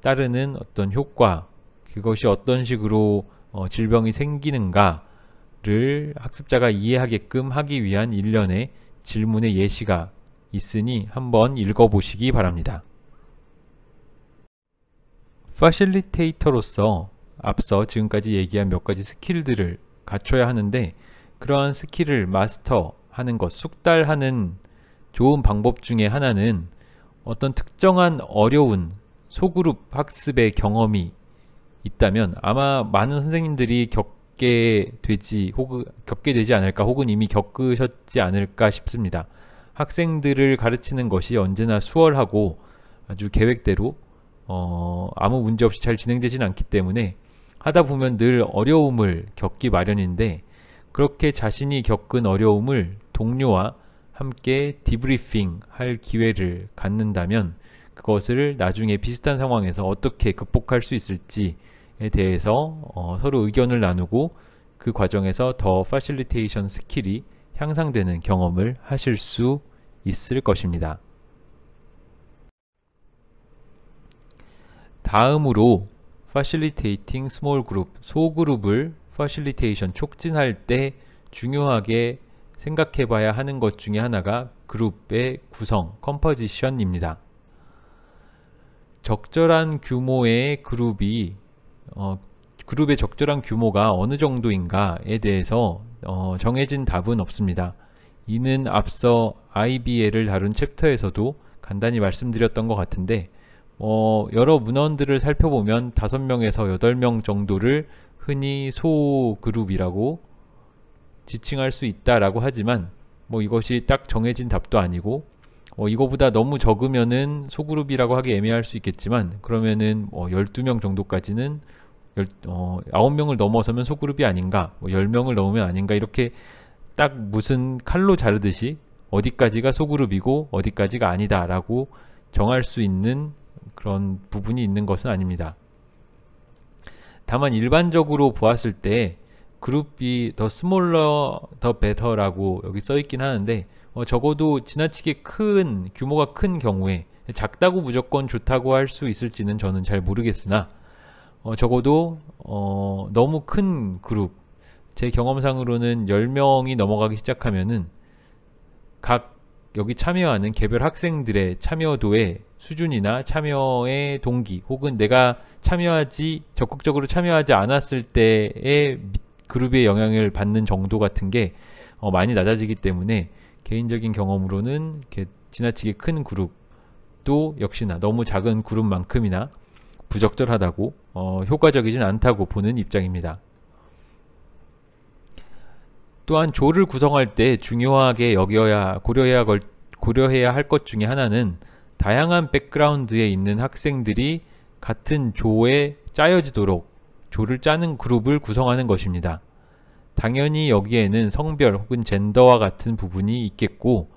따르는 어떤 효과 그것이 어떤 식으로 어, 질병이 생기는가를 학습자가 이해하게끔 하기 위한 일련의 질문의 예시가 있으니 한번 읽어보시기 바랍니다. 파실리테이터로서 앞서 지금까지 얘기한 몇 가지 스킬들을 갖춰야 하는데 그러한 스킬을 마스터하는 것, 숙달하는 좋은 방법 중에 하나는 어떤 특정한 어려운 소그룹 학습의 경험이 있다면 아마 많은 선생님들이 겪게 되지 혹은 겪게 되지 않을까 혹은 이미 겪으셨지 않을까 싶습니다. 학생들을 가르치는 것이 언제나 수월하고 아주 계획대로 어, 아무 문제 없이 잘 진행되진 않기 때문에 하다 보면 늘 어려움을 겪기 마련인데 그렇게 자신이 겪은 어려움을 동료와 함께 디브리핑 할 기회를 갖는다면 그것을 나중에 비슷한 상황에서 어떻게 극복할 수 있을지에 대해서 어, 서로 의견을 나누고 그 과정에서 더 파실리테이션 스킬이 향상되는 경험을 하실 수 있을 것입니다. 다음으로 파실리테이팅 스몰 그룹, 소그룹을 파실리테이션 촉진할 때 중요하게 생각해 봐야 하는 것 중에 하나가 그룹의 구성, 컴포지션입니다. 적절한 규모의 그룹이 어, 그룹의 적절한 규모가 어느 정도인가에 대해서 어, 정해진 답은 없습니다. 이는 앞서 IBL을 다룬 챕터에서도 간단히 말씀드렸던 것 같은데 어, 여러 문헌들을 살펴보면 5명에서 8명 정도를 흔히 소그룹이라고 지칭할 수 있다라고 하지만 뭐 이것이 딱 정해진 답도 아니고 어, 이거보다 너무 적으면은 소그룹이라고 하기 애매할 수 있겠지만 그러면은 뭐 12명 정도까지는 열, 어, 9명을 넘어서면 소그룹이 아닌가 뭐 10명을 넘으면 아닌가 이렇게 딱 무슨 칼로 자르듯이 어디까지가 소그룹이고 어디까지가 아니다 라고 정할 수 있는 그런 부분이 있는 것은 아닙니다. 다만 일반적으로 보았을 때 그룹이 더 스몰러 더 베터라고 여기 써 있긴 하는데 어, 적어도 지나치게 큰 규모가 큰 경우에 작다고 무조건 좋다고 할 수 있을지는 저는 잘 모르겠으나 어, 적어도 어, 너무 큰 그룹 제 경험상으로는 10명이 넘어가기 시작하면은 각 여기 참여하는 개별 학생들의 참여도의 수준이나 참여의 동기 혹은 내가 참여하지 적극적으로 참여하지 않았을 때의 그룹의 영향을 받는 정도 같은 게 어, 많이 낮아지기 때문에 개인적인 경험으로는 이렇게 지나치게 큰 그룹도 역시나 너무 작은 그룹만큼이나 부적절하다고 어, 효과적이진 않다고 보는 입장입니다. 또한 조를 구성할 때 중요하게 여겨야 고려해야 걸, 고려해야 할 것 중에 하나는 다양한 백그라운드에 있는 학생들이 같은 조에 짜여지도록 조를 짜는 그룹을 구성하는 것입니다. 당연히 여기에는 성별 혹은 젠더와 같은 부분이 있겠고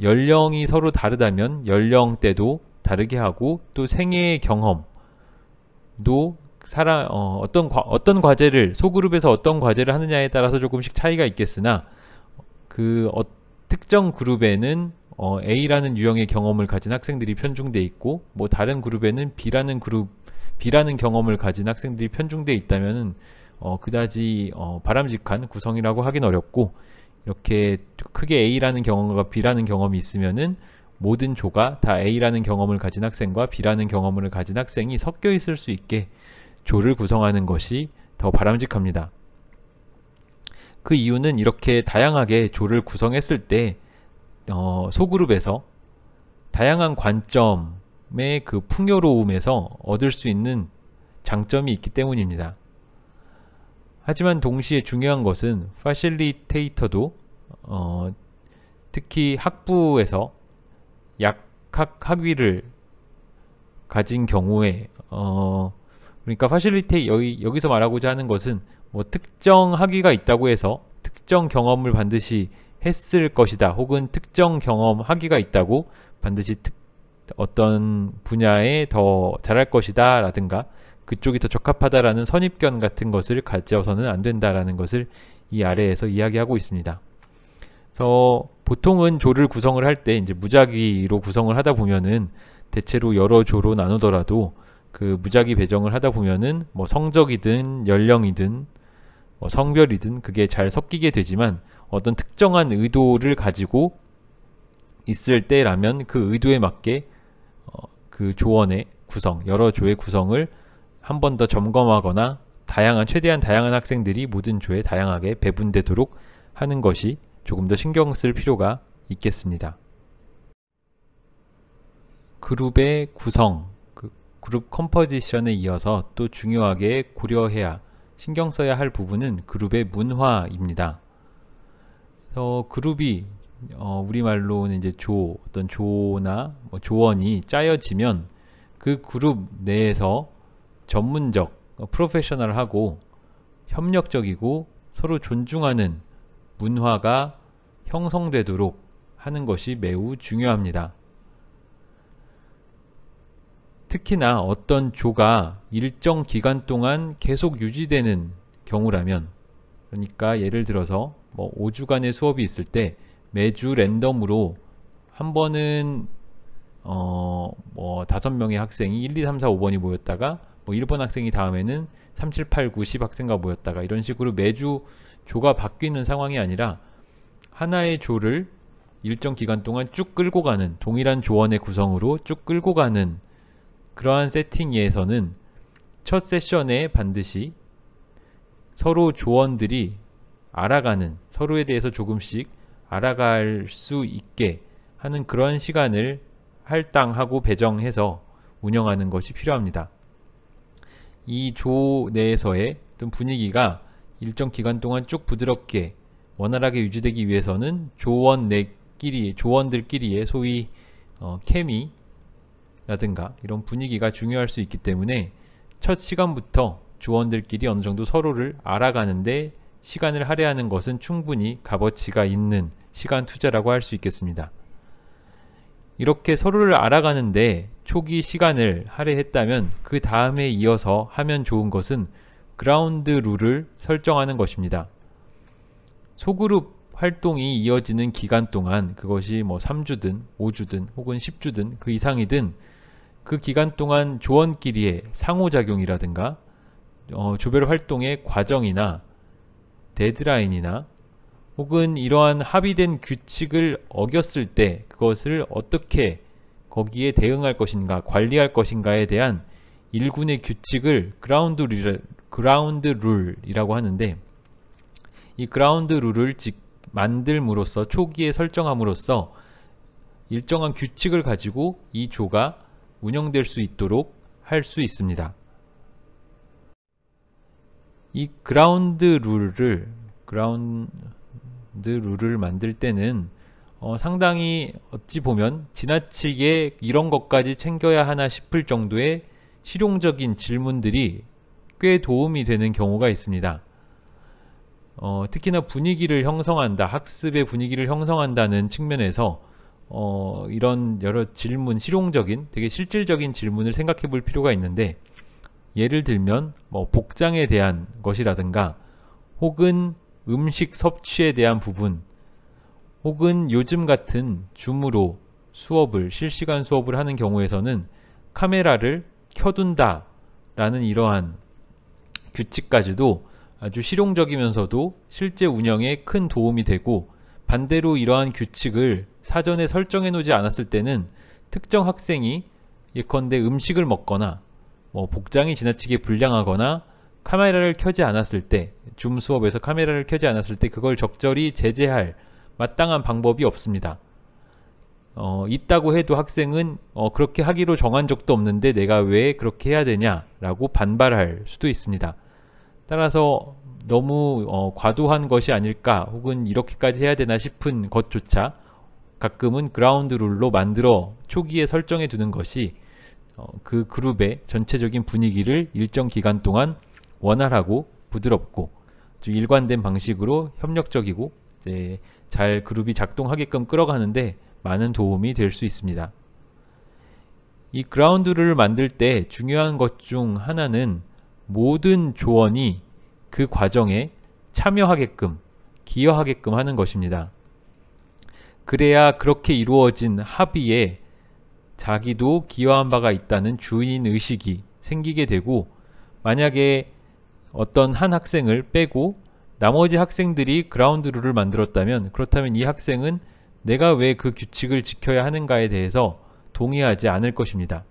연령이 서로 다르다면 연령대도 다르게 하고 또 생애의 경험도 사람 어, 떤 어떤 과제를 소그룹에서 어떤 과제를 하느냐에 따라서 조금씩 차이가 있겠으나 그 어, 특정 그룹에는 어, A라는 유형의 경험을 가진 학생들이 편중돼 있고 뭐 다른 그룹에는 B라는 그룹 B라는 경험을 가진 학생들이 편중돼 있다면 어, 그다지 어, 바람직한 구성이라고 하긴 어렵고 이렇게 크게 A라는 경험과 B라는 경험이 있으면은 모든 조가 다 A라는 경험을 가진 학생과 B라는 경험을 가진 학생이 섞여 있을 수 있게 조를 구성하는 것이 더 바람직합니다. 그 이유는 이렇게 다양하게 조를 구성했을 때 어, 소그룹에서 다양한 관점, 삶의 그 풍요로움에서 얻을 수 있는 장점이 있기 때문입니다. 하지만 동시에 중요한 것은 파실리테이터도 어, 특히 학부에서 약학 학위를 가진 경우에 어, 그러니까 파실리테 여기 여기서 말하고자 하는 것은 뭐 특정 학위가 있다고 해서 특정 경험을 반드시 했을 것이다 혹은 특정 경험 학위가 있다고 반드시 특, 어떤 분야에 더 잘할 것이다 라든가 그쪽이 더 적합하다라는 선입견 같은 것을 가져서는 안 된다라는 것을 이 아래에서 이야기하고 있습니다. 그래서 보통은 조를 구성을 할 때 이제 무작위로 구성을 하다 보면은 대체로 여러 조로 나누더라도 그 무작위 배정을 하다 보면은 뭐 성적이든 연령이든 뭐 성별이든 그게 잘 섞이게 되지만 어떤 특정한 의도를 가지고 있을 때라면 그 의도에 맞게 그 조원의 구성, 여러 조의 구성을 한 번 더 점검하거나 다양한 최대한 다양한 학생들이 모든 조에 다양하게 배분되도록 하는 것이 조금 더 신경 쓸 필요가 있겠습니다. 그룹의 구성, 그 그룹 컴포지션에 이어서 또 중요하게 고려해야 신경 써야 할 부분은 그룹의 문화입니다. 그 그룹이 어, 우리말로는 이제 조 어떤 조나 뭐 조언이 짜여지면 그 그룹 내에서 전문적 어, 프로페셔널하고 협력적이고 서로 존중하는 문화가 형성되도록 하는 것이 매우 중요합니다. 특히나 어떤 조가 일정 기간 동안 계속 유지되는 경우라면 그러니까 예를 들어서 뭐 5주간의 수업이 있을 때 매주 랜덤으로 한 번은 어 뭐 다섯 명의 학생이 1, 2, 3, 4, 5번이 모였다가 뭐 1번 학생이 다음에는 3, 7, 8, 9, 10 학생과 모였다가 이런 식으로 매주 조가 바뀌는 상황이 아니라 하나의 조를 일정 기간 동안 쭉 끌고 가는 동일한 조원의 구성으로 쭉 끌고 가는 그러한 세팅에서는 첫 세션에 반드시 서로 조원들이 알아가는 서로에 대해서 조금씩 알아갈 수 있게 하는 그런 시간을 할당하고 배정해서 운영하는 것이 필요합니다. 이 조 내에서의 어떤 분위기가 일정 기간 동안 쭉 부드럽게 원활하게 유지되기 위해서는 조원 내끼리 조원들끼리의 소위 어, 케미라든가 이런 분위기가 중요할 수 있기 때문에 첫 시간부터 조원들끼리 어느 정도 서로를 알아가는데 시간을 할애하는 것은 충분히 값어치가 있는 시간 투자라고 할 수 있겠습니다. 이렇게 서로를 알아가는데 초기 시간을 할애했다면 그 다음에 이어서 하면 좋은 것은 그라운드 룰을 설정하는 것입니다. 소그룹 활동이 이어지는 기간 동안 그것이 뭐 3주든 5주든 혹은 10주든 그 이상이든 그 기간 동안 조언끼리의 상호작용이라든가 어, 조별 활동의 과정이나 데드라인이나 혹은 이러한 합의된 규칙을 어겼을 때 그것을 어떻게 거기에 대응할 것인가 관리할 것인가에 대한 일군의 규칙을 그라운드, 룰, 그라운드 룰이라고 하는데 이 그라운드 룰을 직, 만들므로써 초기에 설정함으로써 일정한 규칙을 가지고 이 조가 운영될 수 있도록 할 수 있습니다. 이 그라운드 룰을 그라운드 룰을 만들 때는 어, 상당히 어찌 보면 지나치게 이런 것까지 챙겨야 하나 싶을 정도의 실용적인 질문들이 꽤 도움이 되는 경우가 있습니다. 어, 특히나 분위기를 형성한다, 학습의 분위기를 형성한다는 측면에서 어, 이런 여러 질문, 실용적인, 되게 실질적인 질문을 생각해 볼 필요가 있는데 예를 들면 뭐 복장에 대한 것이라든가 혹은 음식 섭취에 대한 부분 혹은 요즘 같은 줌으로 수업을 실시간 수업을 하는 경우에서는 카메라를 켜둔다 라는 이러한 규칙까지도 아주 실용적이면서도 실제 운영에 큰 도움이 되고 반대로 이러한 규칙을 사전에 설정해 놓지 않았을 때는 특정 학생이 예컨대 음식을 먹거나 뭐 복장이 지나치게 불량하거나 카메라를 켜지 않았을 때, 줌 수업에서 카메라를 켜지 않았을 때 그걸 적절히 제재할 마땅한 방법이 없습니다. 어, 있다고 해도 학생은 어, 그렇게 하기로 정한 적도 없는데 내가 왜 그렇게 해야 되냐라고 반발할 수도 있습니다. 따라서 너무 어, 과도한 것이 아닐까 혹은 이렇게까지 해야 되나 싶은 것조차 가끔은 그라운드 룰로 만들어 초기에 설정해 두는 것이 어, 그 그룹의 전체적인 분위기를 일정 기간 동안 원활하고 부드럽고 일관된 방식으로 협력적이고 잘 그룹이 작동하게끔 끌어가는데 많은 도움이 될 수 있습니다. 이 그라운드를 만들 때 중요한 것 중 하나는 모든 조언이 그 과정에 참여하게끔 기여하게끔 하는 것입니다. 그래야 그렇게 이루어진 합의에 자기도 기여한 바가 있다는 주인 의식이 생기게 되고 만약에 어떤 한 학생을 빼고 나머지 학생들이 그라운드 룰을 만들었다면 그렇다면 이 학생은 내가 왜 그 규칙을 지켜야 하는가에 대해서 동의하지 않을 것입니다.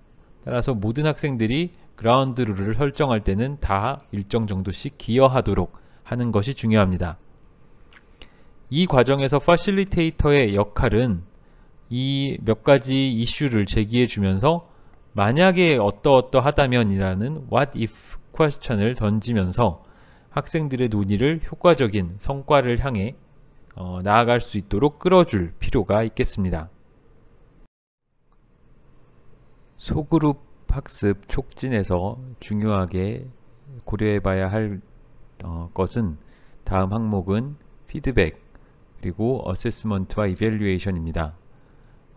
따라서 모든 학생들이 그라운드 룰을 설정할 때는 다 일정 정도씩 기여하도록 하는 것이 중요합니다. 이 과정에서 파실리테이터의 역할은 이몇 가지 이슈를 제기해 주면서 만약에 어떠어떠하다면이라는 what if q u e s t i o n 을 던지면서 학생들의 논의를 효과적인 성과를 향해 어, 나아갈 수 있도록 끌어줄 필요가 있겠습니다. 소그룹 학습 촉진에서 중요하게 고려해 봐야 할 어, 것은 다음 항목은 피드백 그리고 어세스먼트와 이벨류에이션입니다.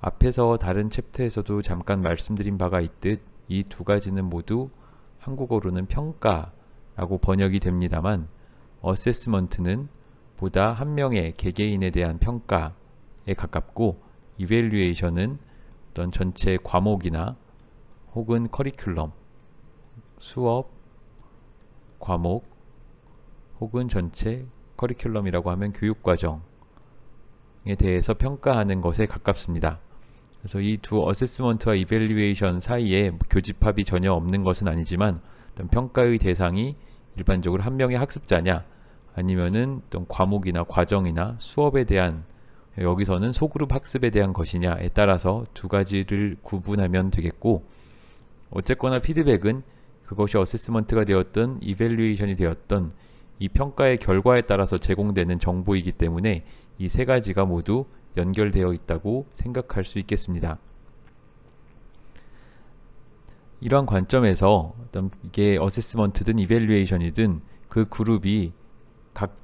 앞에서 다른 챕터에서도 잠깐 말씀드린 바가 있듯 이 두 가지는 모두 한국어로는 평가라고 번역이 됩니다만 어세스먼트는 보다 한 명의 개개인에 대한 평가에 가깝고 이벨류에이션은 어떤 전체 과목이나 혹은 커리큘럼, 수업, 과목 혹은 전체 커리큘럼이라고 하면 교육과정에 대해서 평가하는 것에 가깝습니다. 그래서 이 두 어세스먼트와 이벨리에이션 사이에 교집합이 전혀 없는 것은 아니지만 어떤 평가의 대상이 일반적으로 한 명의 학습자냐 아니면은 어떤 과목이나 과정이나 수업에 대한 여기서는 소그룹 학습에 대한 것이냐에 따라서 두 가지를 구분하면 되겠고 어쨌거나 피드백은 그것이 어세스먼트가 되었던 이벨리에이션이 되었던 이 평가의 결과에 따라서 제공되는 정보이기 때문에 이 세 가지가 모두 연결되어 있다고 생각할 수 있겠습니다. 이러한 관점에서 이게 어세스먼트든 이벨리에이션이든 그 그룹이 각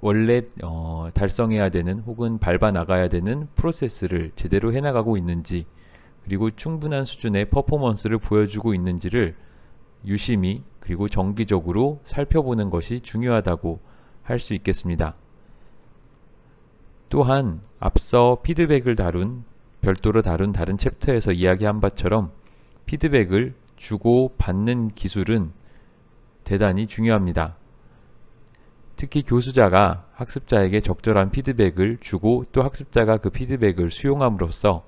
원래 어, 달성해야 되는 혹은 밟아 나가야 되는 프로세스를 제대로 해나가고 있는지 그리고 충분한 수준의 퍼포먼스를 보여주고 있는지를 유심히 그리고 정기적으로 살펴보는 것이 중요하다고 할 수 있겠습니다. 또한 앞서 피드백을 다룬 별도로 다룬 다른 챕터에서 이야기한 바처럼 피드백을 주고 받는 기술은 대단히 중요합니다. 특히 교수자가 학습자에게 적절한 피드백을 주고 또 학습자가 그 피드백을 수용함으로써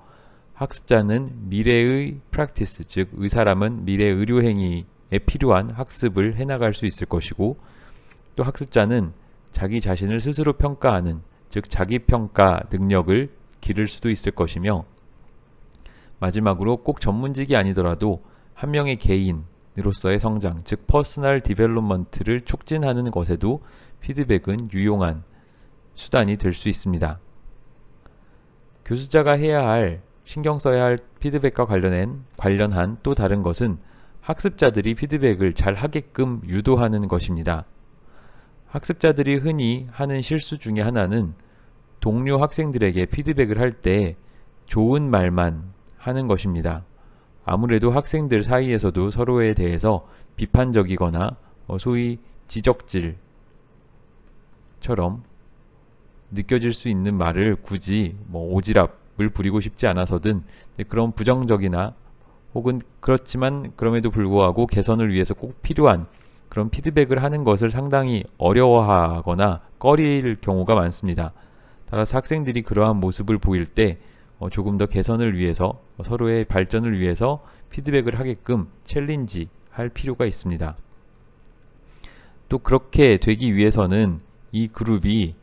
학습자는 미래의 프랙티스 즉 의사람은 미래 의료 행위에 필요한 학습을 해나갈 수 있을 것이고 또 학습자는 자기 자신을 스스로 평가하는 즉 자기평가 능력을 기를 수도 있을 것이며 마지막으로 꼭 전문직이 아니더라도 한 명의 개인으로서의 성장, 즉 퍼스널 디벨롭먼트를 촉진하는 것에도 피드백은 유용한 수단이 될 수 있습니다. 교수자가 해야 할 신경 써야 할 피드백과 관련한, 관련한 또 다른 것은 학습자들이 피드백을 잘 하게끔 유도하는 것입니다. 학습자들이 흔히 하는 실수 중에 하나는 동료 학생들에게 피드백을 할 때 좋은 말만 하는 것입니다. 아무래도 학생들 사이에서도 서로에 대해서 비판적이거나 어, 소위 지적질처럼 느껴질 수 있는 말을 굳이 뭐 오지랖을 부리고 싶지 않아서든 네, 그런 부정적이나 혹은 그렇지만 그럼에도 불구하고 개선을 위해서 꼭 필요한 그런 피드백을 하는 것을 상당히 어려워하거나 꺼릴 경우가 많습니다. 따라서 학생들이 그러한 모습을 보일 때 어, 조금 더 개선을 위해서 어, 서로의 발전을 위해서 피드백을 하게끔 챌린지 할 필요가 있습니다. 또 그렇게 되기 위해서는 이 그룹이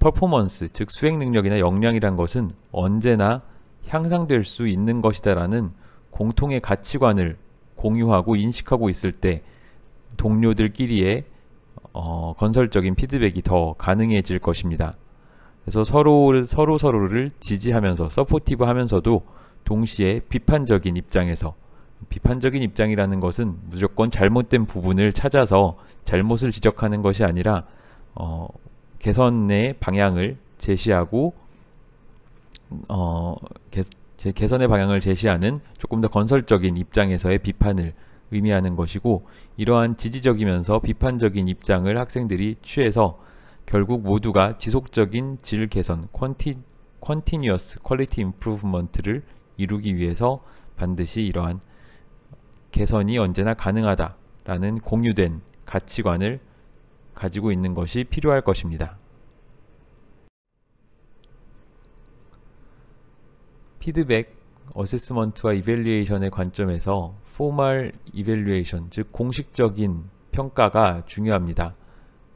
퍼포먼스, 즉 수행 능력이나 역량이란 것은 언제나 향상될 수 있는 것이다라는 공통의 가치관을 공유하고 인식하고 있을 때 동료들끼리의 어, 건설적인 피드백이 더 가능해질 것입니다. 그래서 서로를, 서로 서로를 지지하면서 서포티브 하면서도 동시에 비판적인 입장에서 비판적인 입장이라는 것은 무조건 잘못된 부분을 찾아서 잘못을 지적하는 것이 아니라 어, 개선의 방향을 제시하고 어, 개, 개선의 방향을 제시하는 조금 더 건설적인 입장에서의 비판을 의미하는 것이고 이러한 지지적이면서 비판적인 입장을 학생들이 취해서 결국 모두가 지속적인 질 개선, 퀀티, 퀀티뉴어스 퀄리티 임프루브먼트를 이루기 위해서 반드시 이러한 개선이 언제나 가능하다라는 공유된 가치관을 가지고 있는 것이 필요할 것입니다. 피드백, 어세스먼트와 이벨리에이션의 관점에서 formal evaluation, 즉 공식적인 평가가 중요합니다.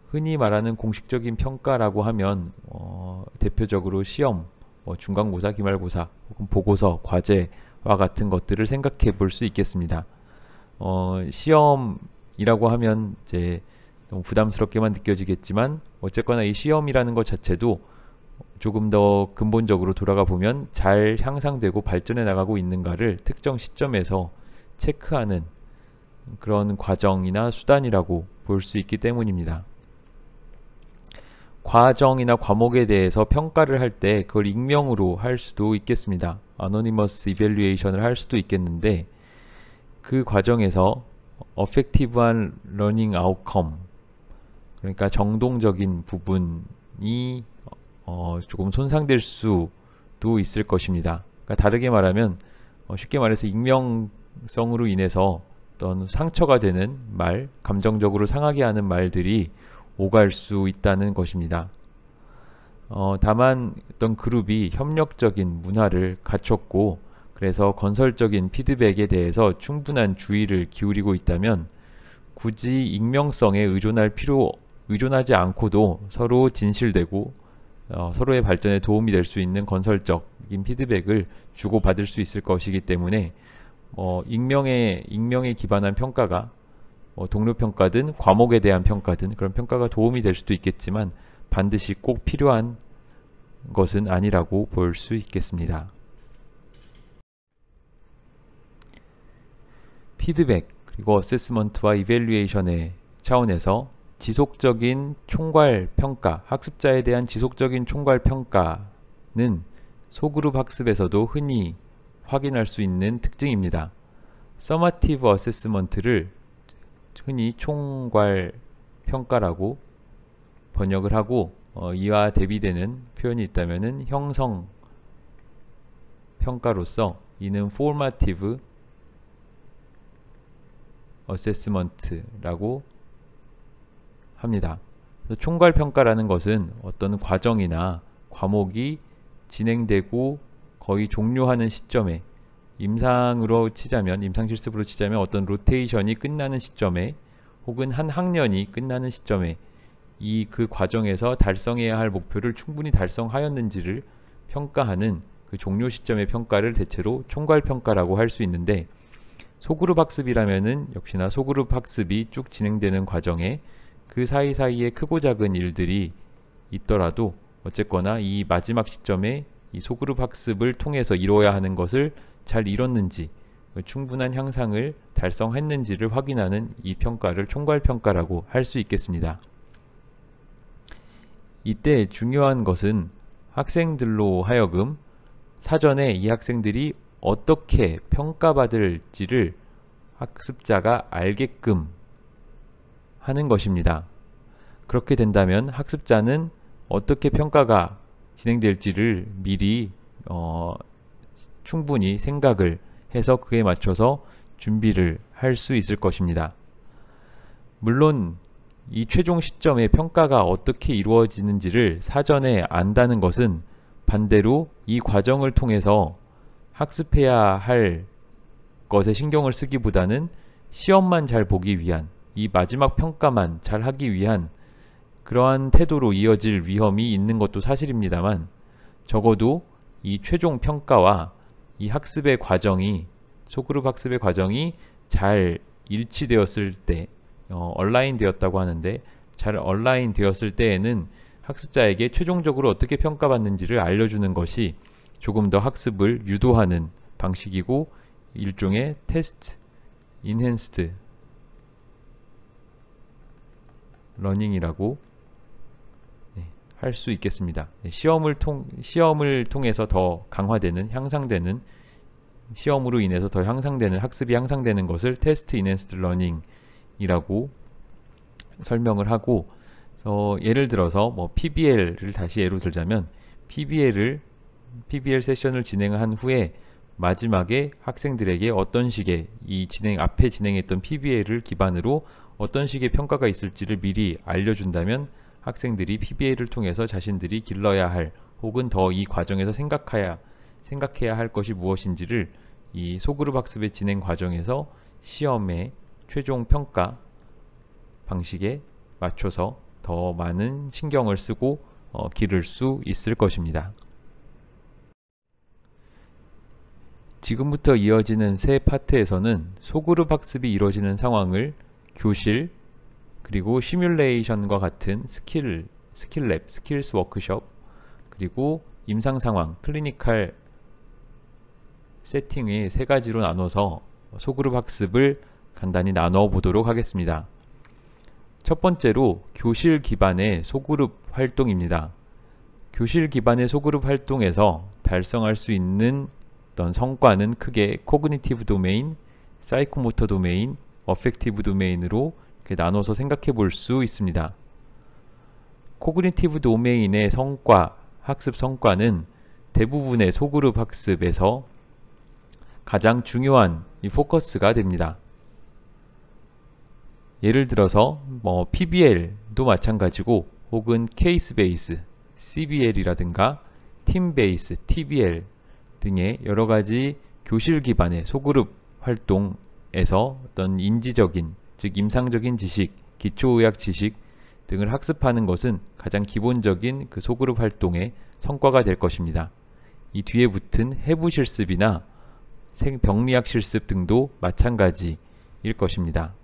흔히 말하는 공식적인 평가라고 하면 어, 대표적으로 시험, 뭐 중간고사, 기말고사, 혹은 보고서, 과제와 같은 것들을 생각해 볼 수 있겠습니다. 어, 시험이라고 하면 이제 너무 부담스럽게만 느껴지겠지만 어쨌거나 이 시험이라는 것 자체도 조금 더 근본적으로 돌아가 보면 잘 향상되고 발전해 나가고 있는가를 특정 시점에서 체크하는 그런 과정이나 수단이라고 볼 수 있기 때문입니다. 과정이나 과목에 대해서 평가를 할 때 그걸 익명으로 할 수도 있겠습니다. 아노니머스 이벨리에이션을 할 수도 있겠는데 그 과정에서 어펙티브한 러닝 아웃컴 그러니까 정동적인 부분이 어, 조금 손상될 수도 있을 것입니다. 그러니까 다르게 말하면 어, 쉽게 말해서 익명 성으로 인해서 어떤 상처가 되는 말, 감정적으로 상하게 하는 말들이 오갈 수 있다는 것입니다. 어, 다만 어떤 그룹이 협력적인 문화를 갖췄고 그래서 건설적인 피드백에 대해서 충분한 주의를 기울이고 있다면 굳이 익명성에 의존할 필요 의존하지 않고도 서로 진실되고 어, 서로의 발전에 도움이 될 수 있는 건설적인 피드백을 주고받을 수 있을 것이기 때문에 어, 익명에 익명에 기반한 평가가 어, 동료 평가든 과목에 대한 평가든 그런 평가가 도움이 될 수도 있겠지만 반드시 꼭 필요한 것은 아니라고 볼 수 있겠습니다. 피드백 그리고 어세스먼트와 이벨리에이션의 차원에서 지속적인 총괄 평가, 학습자에 대한 지속적인 총괄 평가는 소그룹 학습에서도 흔히 확인할 수 있는 특징입니다. 서머티브 어세스먼트를 흔히 총괄 평가라고 번역을 하고 어, 이와 대비되는 표현이 있다면 형성 평가로서 이는 formative 라고 합니다. 총괄 평가라는 것은 어떤 과정이나 과목이 진행되고 거의 종료하는 시점에 임상으로 치자면 임상 실습으로 치자면 어떤 로테이션이 끝나는 시점에 혹은 한 학년이 끝나는 시점에 이 그 과정에서 달성해야 할 목표를 충분히 달성하였는지를 평가하는 그 종료 시점의 평가를 대체로 총괄 평가라고 할 수 있는데 소그룹 학습이라면은 역시나 소그룹 학습이 쭉 진행되는 과정에 그 사이사이에 크고 작은 일들이 있더라도 어쨌거나 이 마지막 시점에 이 소그룹 학습을 통해서 이루어야 하는 것을 잘 이뤘는지 충분한 향상을 달성했는지를 확인하는 이 평가를 총괄평가라고 할 수 있겠습니다. 이때 중요한 것은 학생들로 하여금 사전에 이 학생들이 어떻게 평가받을지를 학습자가 알게끔 하는 것입니다. 그렇게 된다면 학습자는 어떻게 평가가 진행될지를 미리 어, 충분히 생각을 해서 그에 맞춰서 준비를 할 수 있을 것입니다. 물론 이 최종 시점의 평가가 어떻게 이루어지는지를 사전에 안다는 것은 반대로 이 과정을 통해서 학습해야 할 것에 신경을 쓰기보다는 시험만 잘 보기 위한 이 마지막 평가만 잘 하기 위한 그러한 태도로 이어질 위험이 있는 것도 사실입니다만 적어도 이 최종 평가와 이 학습의 과정이 소그룹 학습의 과정이 잘 일치되었을 때 어, 얼라인 되었다고 하는데 잘 얼라인 되었을 때에는 학습자에게 최종적으로 어떻게 평가받는지를 알려주는 것이 조금 더 학습을 유도하는 방식이고 일종의 테스트, 인핸스드 러닝이라고 할수 있겠습니다. 예, 시험을 통 시험을 통해서 더 강화되는 향상되는 시험으로 인해서 더 향상되는 학습이 향상되는 것을 테스트 인핸스드 러닝이라고 설명을 하고 어, 예를 들어서 뭐 PBL을 다시 예로 들자면 PBL을 PBL 세션을 진행한 후에 마지막에 학생들에게 어떤 식의 이 진행 앞에 진행했던 PBL을 기반으로 어떤 식의 평가가 있을지를 미리 알려준다면 학생들이 PBA를 통해서 자신들이 길러야 할 혹은 더 이 과정에서 생각해야 생각해야 할 것이 무엇인지를 이 소그룹 학습의 진행 과정에서 시험의 최종 평가 방식에 맞춰서 더 많은 신경을 쓰고 어, 기를 수 있을 것입니다. 지금부터 이어지는 세 파트에서는 소그룹 학습이 이루어지는 상황을 교실, 그리고 시뮬레이션과 같은 스킬, 스킬랩, 스킬스 워크숍, 그리고 임상 상황, 클리니컬 세팅의 세 가지로 나눠서 소그룹 학습을 간단히 나눠 보도록 하겠습니다. 첫 번째로 교실 기반의 소그룹 활동입니다. 교실 기반의 소그룹 활동에서 달성할 수 있는 어떤 성과는 크게 코그니티브 도메인, 사이코모터 도메인, 어펙티브 도메인으로 이렇게 나눠서 생각해 볼 수 있습니다. 코그니티브 도메인의 성과, 학습 성과는 대부분의 소그룹 학습에서 가장 중요한 포커스가 됩니다. 예를 들어서 뭐 PBL도 마찬가지고 혹은 케이스 베이스, CBL이라든가 팀 베이스, TBL 등의 여러 가지 교실 기반의 소그룹 활동에서 어떤 인지적인 즉 임상적인 지식, 기초의학 지식 등을 학습하는 것은 가장 기본적인 그 소그룹 활동의 성과가 될 것입니다. 이 뒤에 붙은 해부 실습이나 생병리학 실습 등도 마찬가지일 것입니다.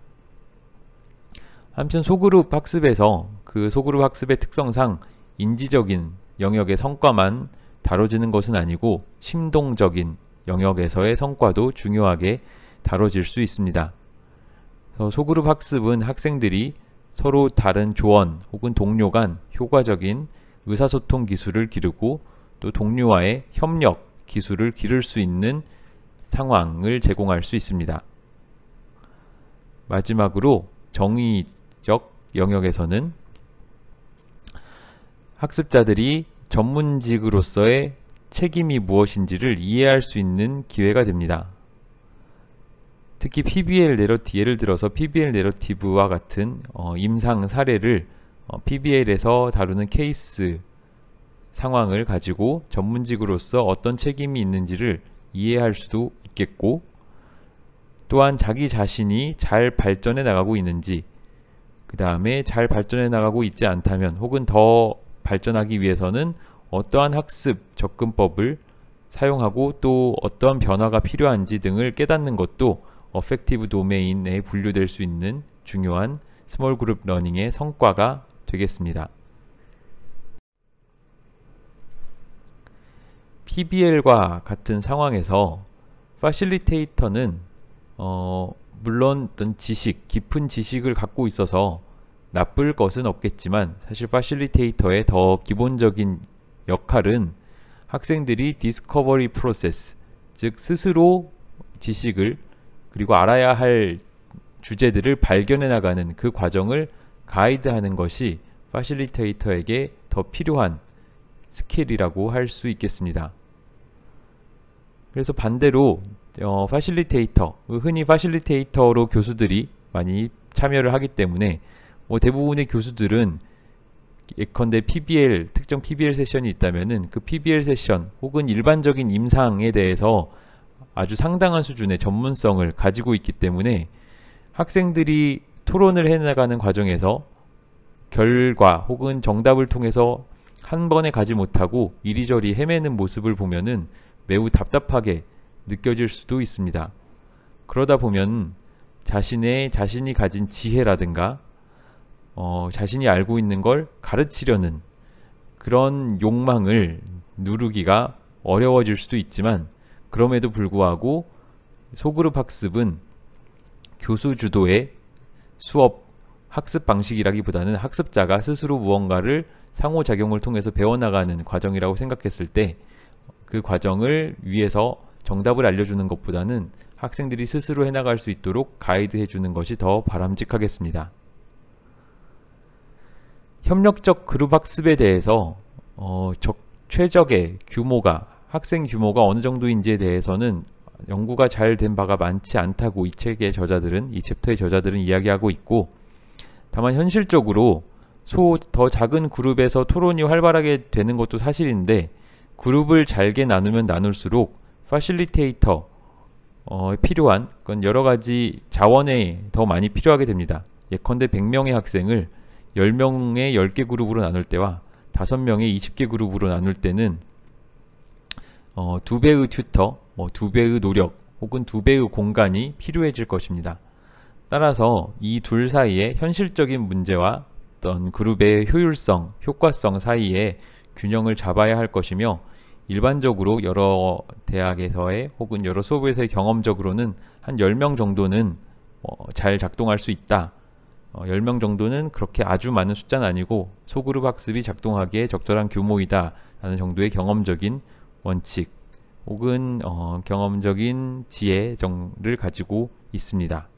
한편 소그룹 학습에서 그 소그룹 학습의 특성상 인지적인 영역의 성과만 다뤄지는 것은 아니고 심동적인 영역에서의 성과도 중요하게 다뤄질 수 있습니다. 어, 소그룹 학습은 학생들이 서로 다른 조언 혹은 동료 간 효과적인 의사소통 기술을 기르고 또 동료와의 협력 기술을 기를 수 있는 상황을 제공할 수 있습니다. 마지막으로 정의적 영역에서는 학습자들이 전문직으로서의 책임이 무엇인지를 이해할 수 있는 기회가 됩니다. 특히 PBL 내러티 예를 들어서 PBL 내러티브와 같은 어, 임상 사례를 어, PBL에서 다루는 케이스 상황을 가지고 전문직으로서 어떤 책임이 있는지를 이해할 수도 있겠고 또한 자기 자신이 잘 발전해 나가고 있는지 그 다음에 잘 발전해 나가고 있지 않다면 혹은 더 발전하기 위해서는 어떠한 학습 접근법을 사용하고 또 어떠한 변화가 필요한지 등을 깨닫는 것도 어펙티브 도메인에 분류될 수 있는 중요한 스몰 그룹 러닝의 성과가 되겠습니다. PBL과 같은 상황에서 파실리테이터는 어, 물론 어떤 지식, 깊은 지식을 갖고 있어서 나쁠 것은 없겠지만 사실 파실리테이터의 더 기본적인 역할은 학생들이 디스커버리 프로세스, 즉 스스로 지식을 그리고 알아야 할 주제들을 발견해 나가는 그 과정을 가이드하는 것이 파실리테이터에게 더 필요한 스킬이라고 할 수 있겠습니다. 그래서 반대로 어, 파실리테이터, 흔히 파실리테이터로 교수들이 많이 참여를 하기 때문에 뭐 대부분의 교수들은 예컨대 PBL, 특정 PBL 세션이 있다면그 PBL 세션 혹은 일반적인 임상에 대해서 아주 상당한 수준의 전문성을 가지고 있기 때문에 학생들이 토론을 해나가는 과정에서 결과 혹은 정답을 통해서 한 번에 가지 못하고 이리저리 헤매는 모습을 보면은 매우 답답하게 느껴질 수도 있습니다. 그러다 보면 자신의 자신이 가진 지혜라든가 어, 자신이 알고 있는 걸 가르치려는 그런 욕망을 누르기가 어려워질 수도 있지만 그럼에도 불구하고 소그룹 학습은 교수 주도의 수업 학습 방식이라기보다는 학습자가 스스로 무언가를 상호작용을 통해서 배워나가는 과정이라고 생각했을 때 그 과정을 위해서 정답을 알려주는 것보다는 학생들이 스스로 해나갈 수 있도록 가이드해주는 것이 더 바람직하겠습니다. 협력적 그룹 학습에 대해서 어, 적, 최적의 규모가 학생 규모가 어느 정도인지에 대해서는 연구가 잘 된 바가 많지 않다고 이 책의 저자들은 이 챕터의 저자들은 이야기하고 있고 다만 현실적으로 소 더 작은 그룹에서 토론이 활발하게 되는 것도 사실인데 그룹을 잘게 나누면 나눌수록 파실리테이터 어, 필요한 그건 여러 가지 자원에 더 많이 필요하게 됩니다. 예컨대 100명의 학생을 10명의 10개 그룹으로 나눌 때와 5명의 20개 그룹으로 나눌 때는 어, 두 배의 튜터, 뭐두 배의 노력 혹은 두 배의 공간이 필요해질 것입니다. 따라서 이 둘사이에 현실적인 문제와 어떤 그룹의 효율성, 효과성 사이에 균형을 잡아야 할 것이며 일반적으로 여러 대학에서의 혹은 여러 수업에서의 경험적으로는 한 10명 정도는 어, 잘 작동할 수 있다. 어, 10명 정도는 그렇게 아주 많은 숫자는 아니고 소그룹 학습이 작동하기에 적절한 규모이다 라는 정도의 경험적인 원칙 혹은 어, 경험적인 지혜 정을 가지고 있습니다.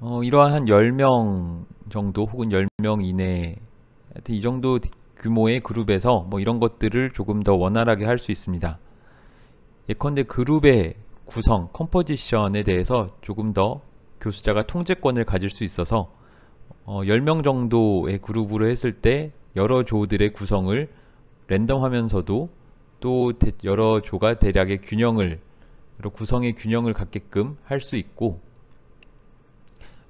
어, 이러한 10명 정도 혹은 10명 이내 하여튼 이 정도 규모의 그룹에서 뭐 이런 것들을 조금 더 원활하게 할 수 있습니다. 예컨대 그룹의 구성, 컴포지션에 대해서 조금 더 교수자가 통제권을 가질 수 있어서 어, 10명 정도의 그룹으로 했을 때 여러 조들의 구성을 랜덤하면서도 또 여러 조가 대략의 균형을 여러 구성의 균형을 갖게끔 할 수 있고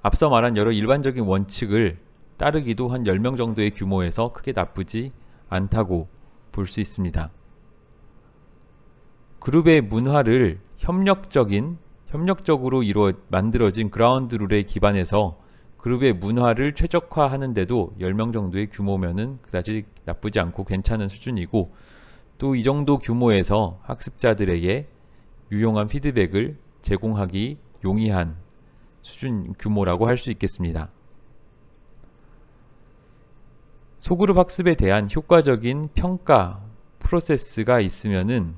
앞서 말한 여러 일반적인 원칙을 따르기도 한 10명 정도의 규모에서 크게 나쁘지 않다고 볼 수 있습니다. 그룹의 문화를 협력적인 협력적으로 이루어 만들어진 그라운드 룰에 기반해서 그룹의 문화를 최적화하는데도 10명 정도의 규모면은 그다지 나쁘지 않고 괜찮은 수준이고 또 이 정도 규모에서 학습자들에게 유용한 피드백을 제공하기 용이한 수준 규모라고 할 수 있겠습니다. 소그룹 학습에 대한 효과적인 평가 프로세스가 있으면은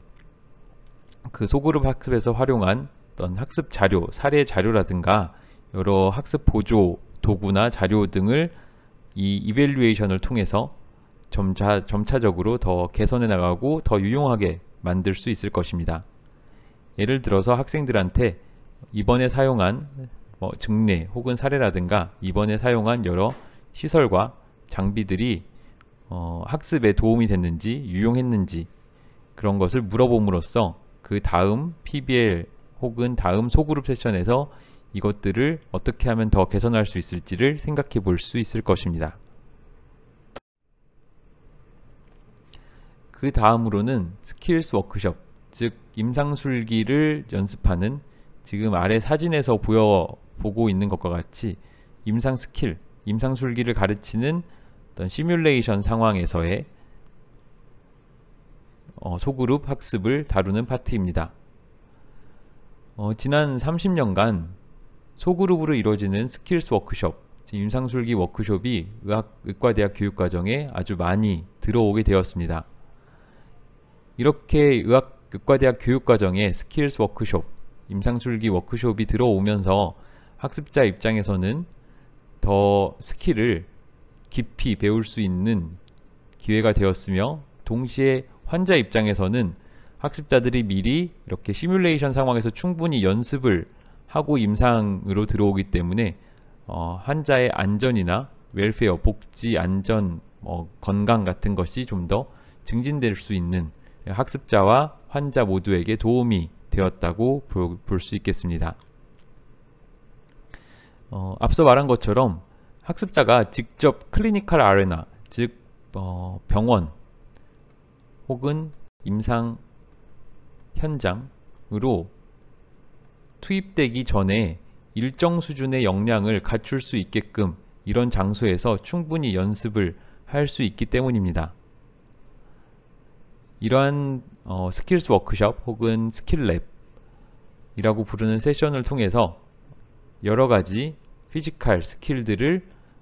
그 소그룹 학습에서 활용한 어떤 학습 자료, 사례 자료라든가 여러 학습 보조 도구나 자료 등을 이 이벨루에이션을 통해서 점차, 점차적으로 더 개선해 나가고 더 유용하게 만들 수 있을 것입니다. 예를 들어서 학생들한테 이번에 사용한 뭐 증례 혹은 사례라든가 이번에 사용한 여러 시설과 장비들이 어, 학습에 도움이 됐는지 유용했는지 그런 것을 물어봄으로써 그 다음 PBL 혹은 다음 소그룹 세션에서 이것들을 어떻게 하면 더 개선할 수 있을지를 생각해 볼 수 있을 것입니다. 그 다음으로는 스킬스 워크숍, 즉 임상술기를 연습하는 지금 아래 사진에서 보여보고 있는 것과 같이 임상 스킬, 임상술기를 가르치는 어떤 시뮬레이션 상황에서의 어, 소그룹 학습을 다루는 파트입니다. 어, 지난 30년간 소그룹으로 이루어지는 스킬스 워크숍, 임상술기 워크숍이 의학, 의과대학 교육과정에 아주 많이 들어오게 되었습니다. 이렇게 의학, 의과대학 교육과정에 스킬스 워크숍, 임상술기 워크숍이 들어오면서 학습자 입장에서는 더 스킬을 깊이 배울 수 있는 기회가 되었으며 동시에 환자 입장에서는 학습자들이 미리 이렇게 시뮬레이션 상황에서 충분히 연습을 하고 임상으로 들어오기 때문에 어, 환자의 안전이나 웰페어, 복지, 안전, 뭐 건강 같은 것이 좀 더 증진될 수 있는 학습자와 환자 모두에게 도움이 되었다고 볼 수 있겠습니다. 어, 앞서 말한 것처럼 학습자가 직접 클리니컬 아레나, 즉 어, 병원 혹은 임상 현장으로 투입되기 전에 일정 수준의 역량을 갖출 수 있게끔 이런 장소에서 충분히 연습을 할 수 있기 때문입니다. 이러한 어, 스킬스 워크숍 혹은 스킬랩이라고 부르는 세션을 통해서 여러 가지 피지컬 스킬들을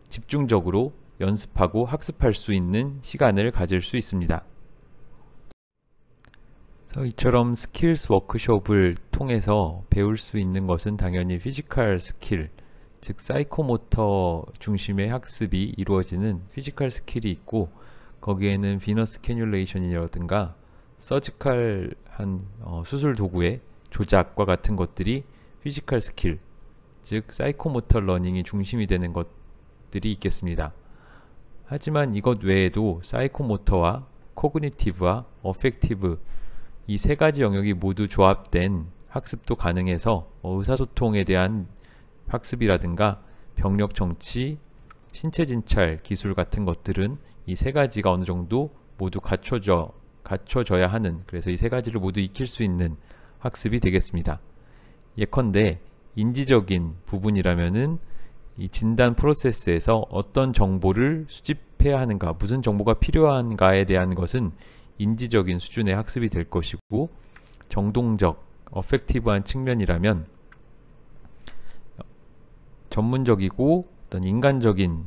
집중적으로 연습하고 학습할 수 있는 시간을 가질 수 있습니다. 이처럼 스킬스 워크숍을 통해서 배울 수 있는 것은 당연히 피지컬 스킬, 즉 사이코모터 중심의 학습이 이루어지는 피지컬 스킬이 있고 거기에는 비너스 캐뉼레이션이라든가 서지컬한 어, 수술 도구의 조작과 같은 것들이 피지컬 스킬, 즉 사이코모터 러닝이 중심이 되는 것들이 있겠습니다. 하지만 이것 외에도 사이코모터와 코그니티브와 어펙티브 이세 가지 영역이 모두 조합된 학습도 가능해서 뭐 의사소통에 대한 학습이라든가 병력 정치, 신체 진찰 기술 같은 것들은 이 세 가지가 어느 정도 모두 갖춰져 갖춰져야 하는 그래서 이 세 가지를 모두 익힐 수 있는 학습이 되겠습니다. 예컨대 인지적인 부분이라면은 이 진단 프로세스에서 어떤 정보를 수집해야 하는가, 무슨 정보가 필요한가에 대한 것은 인지적인 수준의 학습이 될 것이고 정동적, 어펙티브한 측면이라면 전문적이고 어떤 인간적인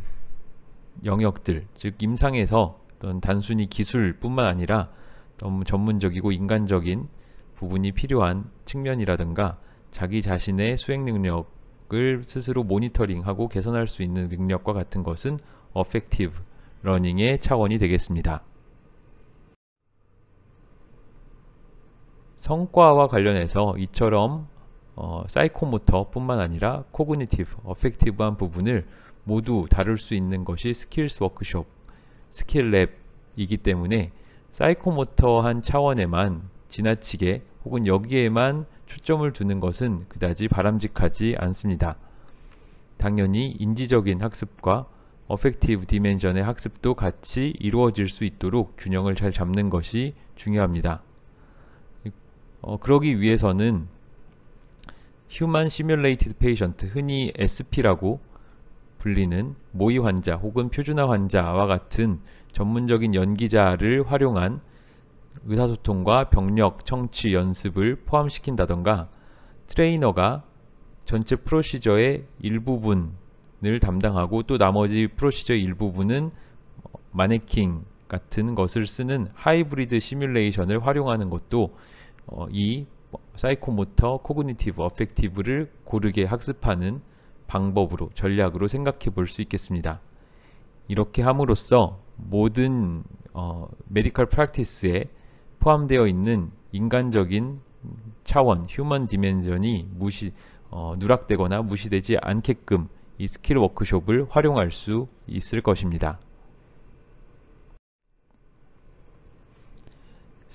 영역들, 즉 임상에서 어떤 단순히 기술뿐만 아니라 너무 전문적이고 인간적인 부분이 필요한 측면이라든가 자기 자신의 수행 능력을 스스로 모니터링하고 개선할 수 있는 능력과 같은 것은 어펙티브 러닝의 차원이 되겠습니다. 성과와 관련해서 이처럼 어, 사이코모터 뿐만 아니라 코그니티브, 어펙티브한 부분을 모두 다룰 수 있는 것이 스킬스 워크숍, 스킬랩이기 때문에 사이코모터한 차원에만 지나치게 혹은 여기에만 초점을 두는 것은 그다지 바람직하지 않습니다. 당연히 인지적인 학습과 어펙티브 디멘션의 학습도 같이 이루어질 수 있도록 균형을 잘 잡는 것이 중요합니다. 어, 그러기 위해서는 Human Simulated Patient, 흔히 SP라고 불리는 모의 환자 혹은 표준화 환자와 같은 전문적인 연기자를 활용한 의사소통과 병력, 청취, 연습을 포함시킨다던가 트레이너가 전체 프로시저의 일부분을 담당하고 또 나머지 프로시저의 일부분은 어, 마네킹 같은 것을 쓰는 하이브리드 시뮬레이션을 활용하는 것도 어, 이 사이코모터 코그니티브 어펙티브를 고르게 학습하는 방법으로 전략으로 생각해 볼 수 있겠습니다. 이렇게 함으로써 모든 어, 메디컬 프랙티스에 포함되어 있는 인간적인 차원, 휴먼 디멘션이 무시, 어, 누락되거나 무시되지 않게끔 이 스킬 워크숍을 활용할 수 있을 것입니다.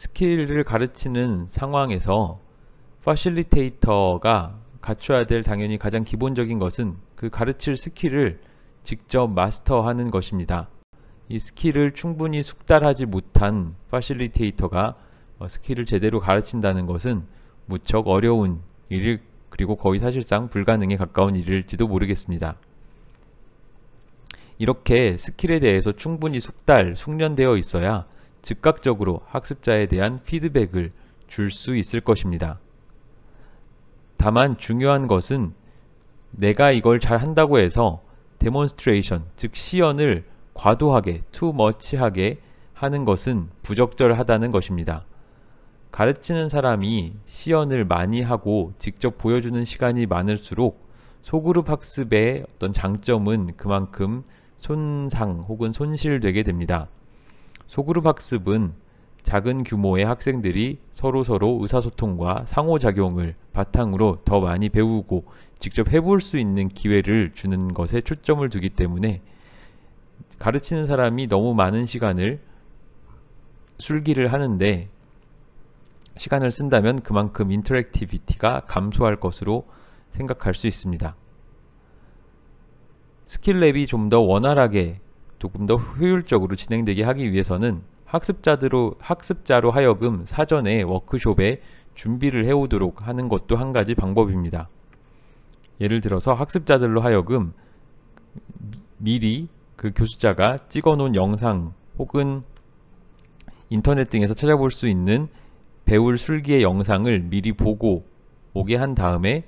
스킬을 가르치는 상황에서 파실리테이터가 갖춰야 될 당연히 가장 기본적인 것은 그 가르칠 스킬을 직접 마스터하는 것입니다. 이 스킬을 충분히 숙달하지 못한 파실리테이터가 어, 스킬을 제대로 가르친다는 것은 무척 어려운 일일 그리고 거의 사실상 불가능에 가까운 일일지도 모르겠습니다. 이렇게 스킬에 대해서 충분히 숙달, 숙련되어 있어야 즉각적으로 학습자에 대한 피드백을 줄 수 있을 것입니다. 다만 중요한 것은 내가 이걸 잘 한다고 해서 데몬스트레이션, 즉 시연을 과도하게, 투머치하게 하는 것은 부적절하다는 것입니다. 가르치는 사람이 시연을 많이 하고 직접 보여주는 시간이 많을수록 소그룹 학습의 어떤 장점은 그만큼 손상 혹은 손실되게 됩니다. 소그룹 학습은 작은 규모의 학생들이 서로서로 의사소통과 상호작용을 바탕으로 더 많이 배우고 직접 해볼 수 있는 기회를 주는 것에 초점을 두기 때문에 가르치는 사람이 너무 많은 시간을 술기를 하는데 시간을 쓴다면 그만큼 인터랙티비티가 감소할 것으로 생각할 수 있습니다. 스킬랩이 좀 더 원활하게 조금 더 효율적으로 진행되게 하기 위해서는 학습자들로 학습자로 하여금 사전에 워크숍에 준비를 해오도록 하는 것도 한 가지 방법입니다. 예를 들어서 학습자들로 하여금 미리 그 교수자가 찍어놓은 영상 혹은 인터넷 등에서 찾아볼 수 있는 배울 술기의 영상을 미리 보고 오게 한 다음에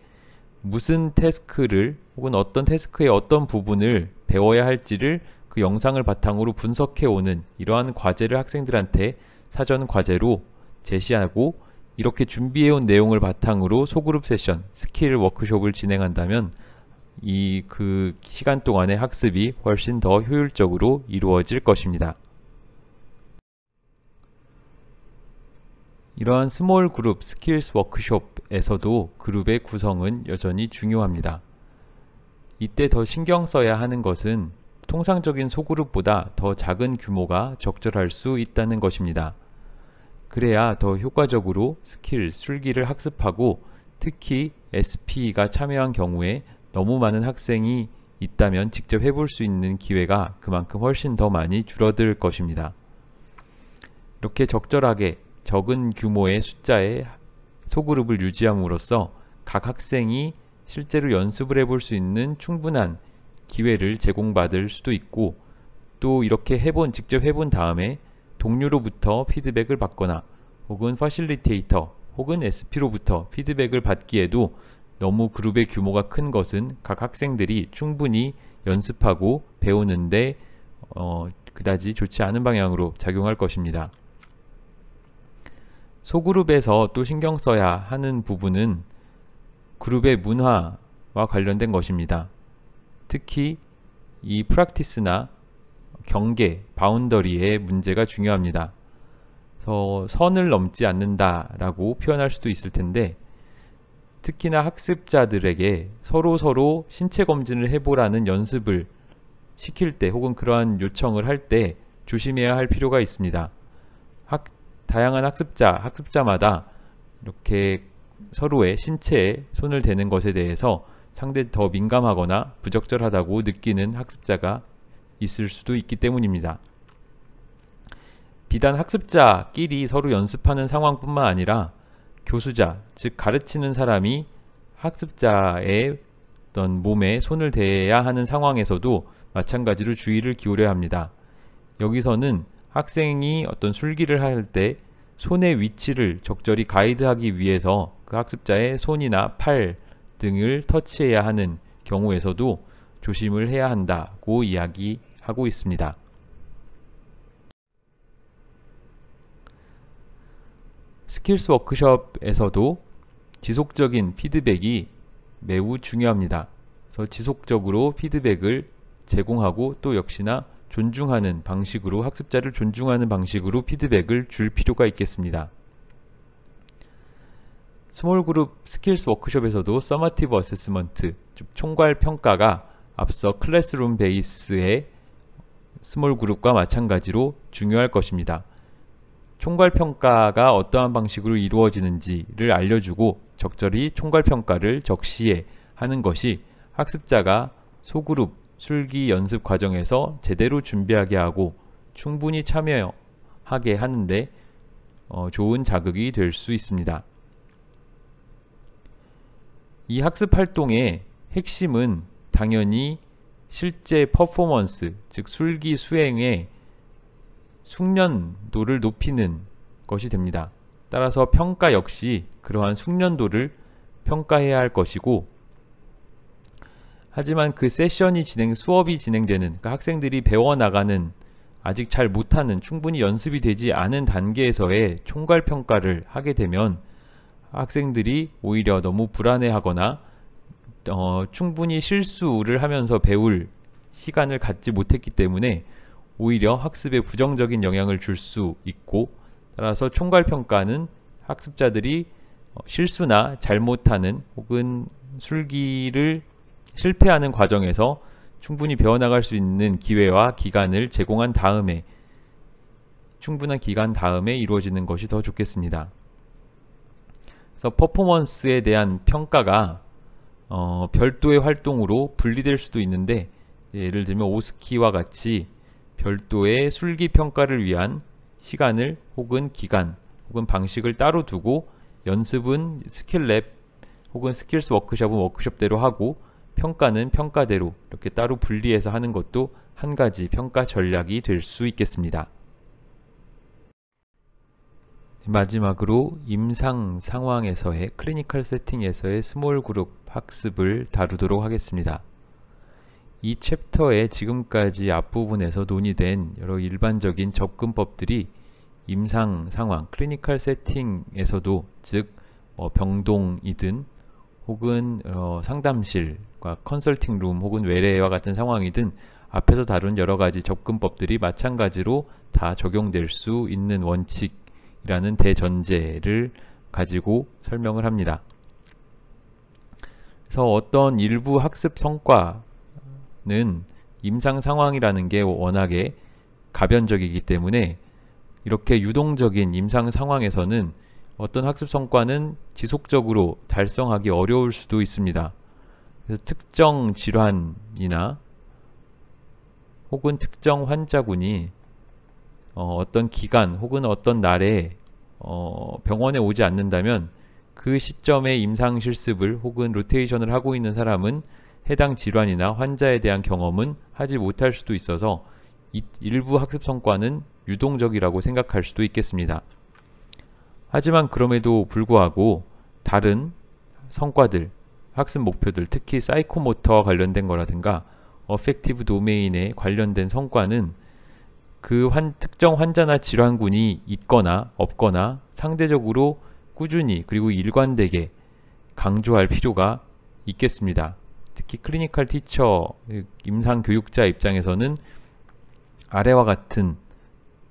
무슨 태스크를 혹은 어떤 태스크의 어떤 부분을 배워야 할지를 그 영상을 바탕으로 분석해 오는 이러한 과제를 학생들한테 사전 과제로 제시하고 이렇게 준비해 온 내용을 바탕으로 소그룹 세션, 스킬 워크숍을 진행한다면 이 그 시간 동안의 학습이 훨씬 더 효율적으로 이루어질 것입니다. 이러한 스몰 그룹 스킬스 워크숍에서도 그룹의 구성은 여전히 중요합니다. 이때 더 신경 써야 하는 것은 통상적인 소그룹보다 더 작은 규모가 적절할 수 있다는 것입니다. 그래야 더 효과적으로 스킬, 술기를 학습하고 특히 SP가 참여한 경우에 너무 많은 학생이 있다면 직접 해볼 수 있는 기회가 그만큼 훨씬 더 많이 줄어들 것입니다. 이렇게 적절하게 적은 규모의 숫자의 소그룹을 유지함으로써 각 학생이 실제로 연습을 해볼 수 있는 충분한 기회를 제공받을 수도 있고 또 이렇게 해본 직접 해본 다음에 동료로부터 피드백을 받거나 혹은 파실리테이터 혹은 SP로부터 피드백을 받기에도 너무 그룹의 규모가 큰 것은 각 학생들이 충분히 연습하고 배우는데 어, 그다지 좋지 않은 방향으로 작용할 것입니다. 소그룹에서 또 신경 써야 하는 부분은 그룹의 문화와 관련된 것입니다. 특히 이프락티스나 경계, 바운더리의 문제가 중요합니다. 그래서 선을 넘지 않는다라고 표현할 수도 있을 텐데 특히나 학습자들에게 서로 서로 신체 검진을 해보라는 연습을 시킬 때 혹은 그러한 요청을 할 때 조심해야 할 필요가 있습니다. 학, 다양한 학습자, 학습자마다 이렇게 서로의 신체에 손을 대는 것에 대해서 상대 더 민감하거나 부적절하다고 느끼는 학습자가 있을 수도 있기 때문입니다. 비단 학습자끼리 서로 연습하는 상황뿐만 아니라 교수자, 즉 가르치는 사람이 학습자의 어떤 몸에 손을 대야 하는 상황에서도 마찬가지로 주의를 기울여야 합니다. 여기서는 학생이 어떤 술기를 할 때 손의 위치를 적절히 가이드하기 위해서 그 학습자의 손이나 팔, 등을 터치해야 하는 경우에서도 조심을 해야 한다고 이야기하고 있습니다. 스킬스 워크숍에서도 지속적인 피드백이 매우 중요합니다. 그래서 지속적으로 피드백을 제공하고 또 역시나 존중하는 방식으로 학습자를 존중하는 방식으로 피드백을 줄 필요가 있겠습니다. 스몰 그룹 스킬스 워크숍에서도 서머티브 어세스먼트, 즉 총괄 평가가 앞서 클래스룸 베이스의 스몰 그룹과 마찬가지로 중요할 것입니다. 총괄 평가가 어떠한 방식으로 이루어지는지를 알려주고 적절히 총괄 평가를 적시해 하는 것이 학습자가 소그룹 술기 연습 과정에서 제대로 준비하게 하고 충분히 참여하게 하는데 어, 좋은 자극이 될 수 있습니다. 이 학습 활동의 핵심은 당연히 실제 퍼포먼스, 즉 술기 수행의 숙련도를 높이는 것이 됩니다. 따라서 평가 역시 그러한 숙련도를 평가해야 할 것이고 하지만 그 세션이 진행, 수업이 진행되는 그러니까 학생들이 배워나가는 아직 잘 못하는 충분히 연습이 되지 않은 단계에서의 총괄 평가를 하게 되면 학생들이 오히려 너무 불안해하거나 어, 충분히 실수를 하면서 배울 시간을 갖지 못했기 때문에 오히려 학습에 부정적인 영향을 줄 수 있고 따라서 총괄 평가는 학습자들이 어, 실수나 잘못하는 혹은 술기를 실패하는 과정에서 충분히 배워나갈 수 있는 기회와 기간을 제공한 다음에 충분한 기간 다음에 이루어지는 것이 더 좋겠습니다. 그래서 퍼포먼스에 대한 평가가 어, 별도의 활동으로 분리될 수도 있는데 예를 들면 오스키와 같이 별도의 술기 평가를 위한 시간을 혹은 기간 혹은 방식을 따로 두고 연습은 스킬랩 혹은 스킬스 워크숍은 워크숍대로 하고 평가는 평가대로 이렇게 따로 분리해서 하는 것도 한 가지 평가 전략이 될 수 있겠습니다. 마지막으로 임상 상황에서의 클리니컬 세팅에서의 스몰 그룹 학습을 다루도록 하겠습니다. 이 챕터의 지금까지 앞부분에서 논의된 여러 일반적인 접근법들이 임상 상황, 클리니컬 세팅에서도 즉 뭐 병동이든 혹은 어, 상담실과 컨설팅 룸 혹은 외래와 같은 상황이든 앞에서 다룬 여러 가지 접근법들이 마찬가지로 다 적용될 수 있는 원칙 이라는 대전제를 가지고 설명을 합니다. 그래서 어떤 일부 학습 성과는 임상 상황이라는 게 워낙에 가변적이기 때문에 이렇게 유동적인 임상 상황에서는 어떤 학습 성과는 지속적으로 달성하기 어려울 수도 있습니다. 그래서 특정 질환이나 혹은 특정 환자군이 어, 어떤 기간 혹은 어떤 날에 어, 병원에 오지 않는다면 그 시점에 임상 실습을 혹은 로테이션을 하고 있는 사람은 해당 질환이나 환자에 대한 경험은 하지 못할 수도 있어서 이, 일부 학습 성과는 유동적이라고 생각할 수도 있겠습니다. 하지만 그럼에도 불구하고 다른 성과들, 학습 목표들, 특히 사이코모터와 관련된 거라든가 어펙티브 도메인에 관련된 성과는 그 환, 특정 환자나 질환군이 있거나 없거나 상대적으로 꾸준히 그리고 일관되게 강조할 필요가 있겠습니다. 특히 클리니컬 티처, 임상 교육자 입장에서는 아래와 같은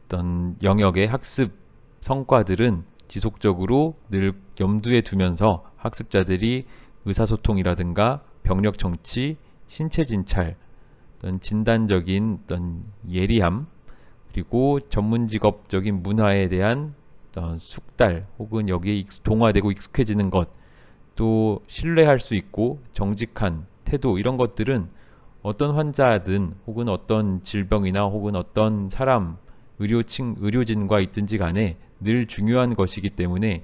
어떤 영역의 학습 성과들은 지속적으로 늘 염두에 두면서 학습자들이 의사소통이라든가 병력 정치, 신체 진찰, 어떤 진단적인 어떤 예리함 그리고 전문 직업적인 문화에 대한 숙달 혹은 여기에 동화되고 익숙해지는 것, 또 신뢰할 수 있고 정직한 태도 이런 것들은 어떤 환자든 혹은 어떤 질병이나 혹은 어떤 사람 의료층 의료진과 있든지 간에 늘 중요한 것이기 때문에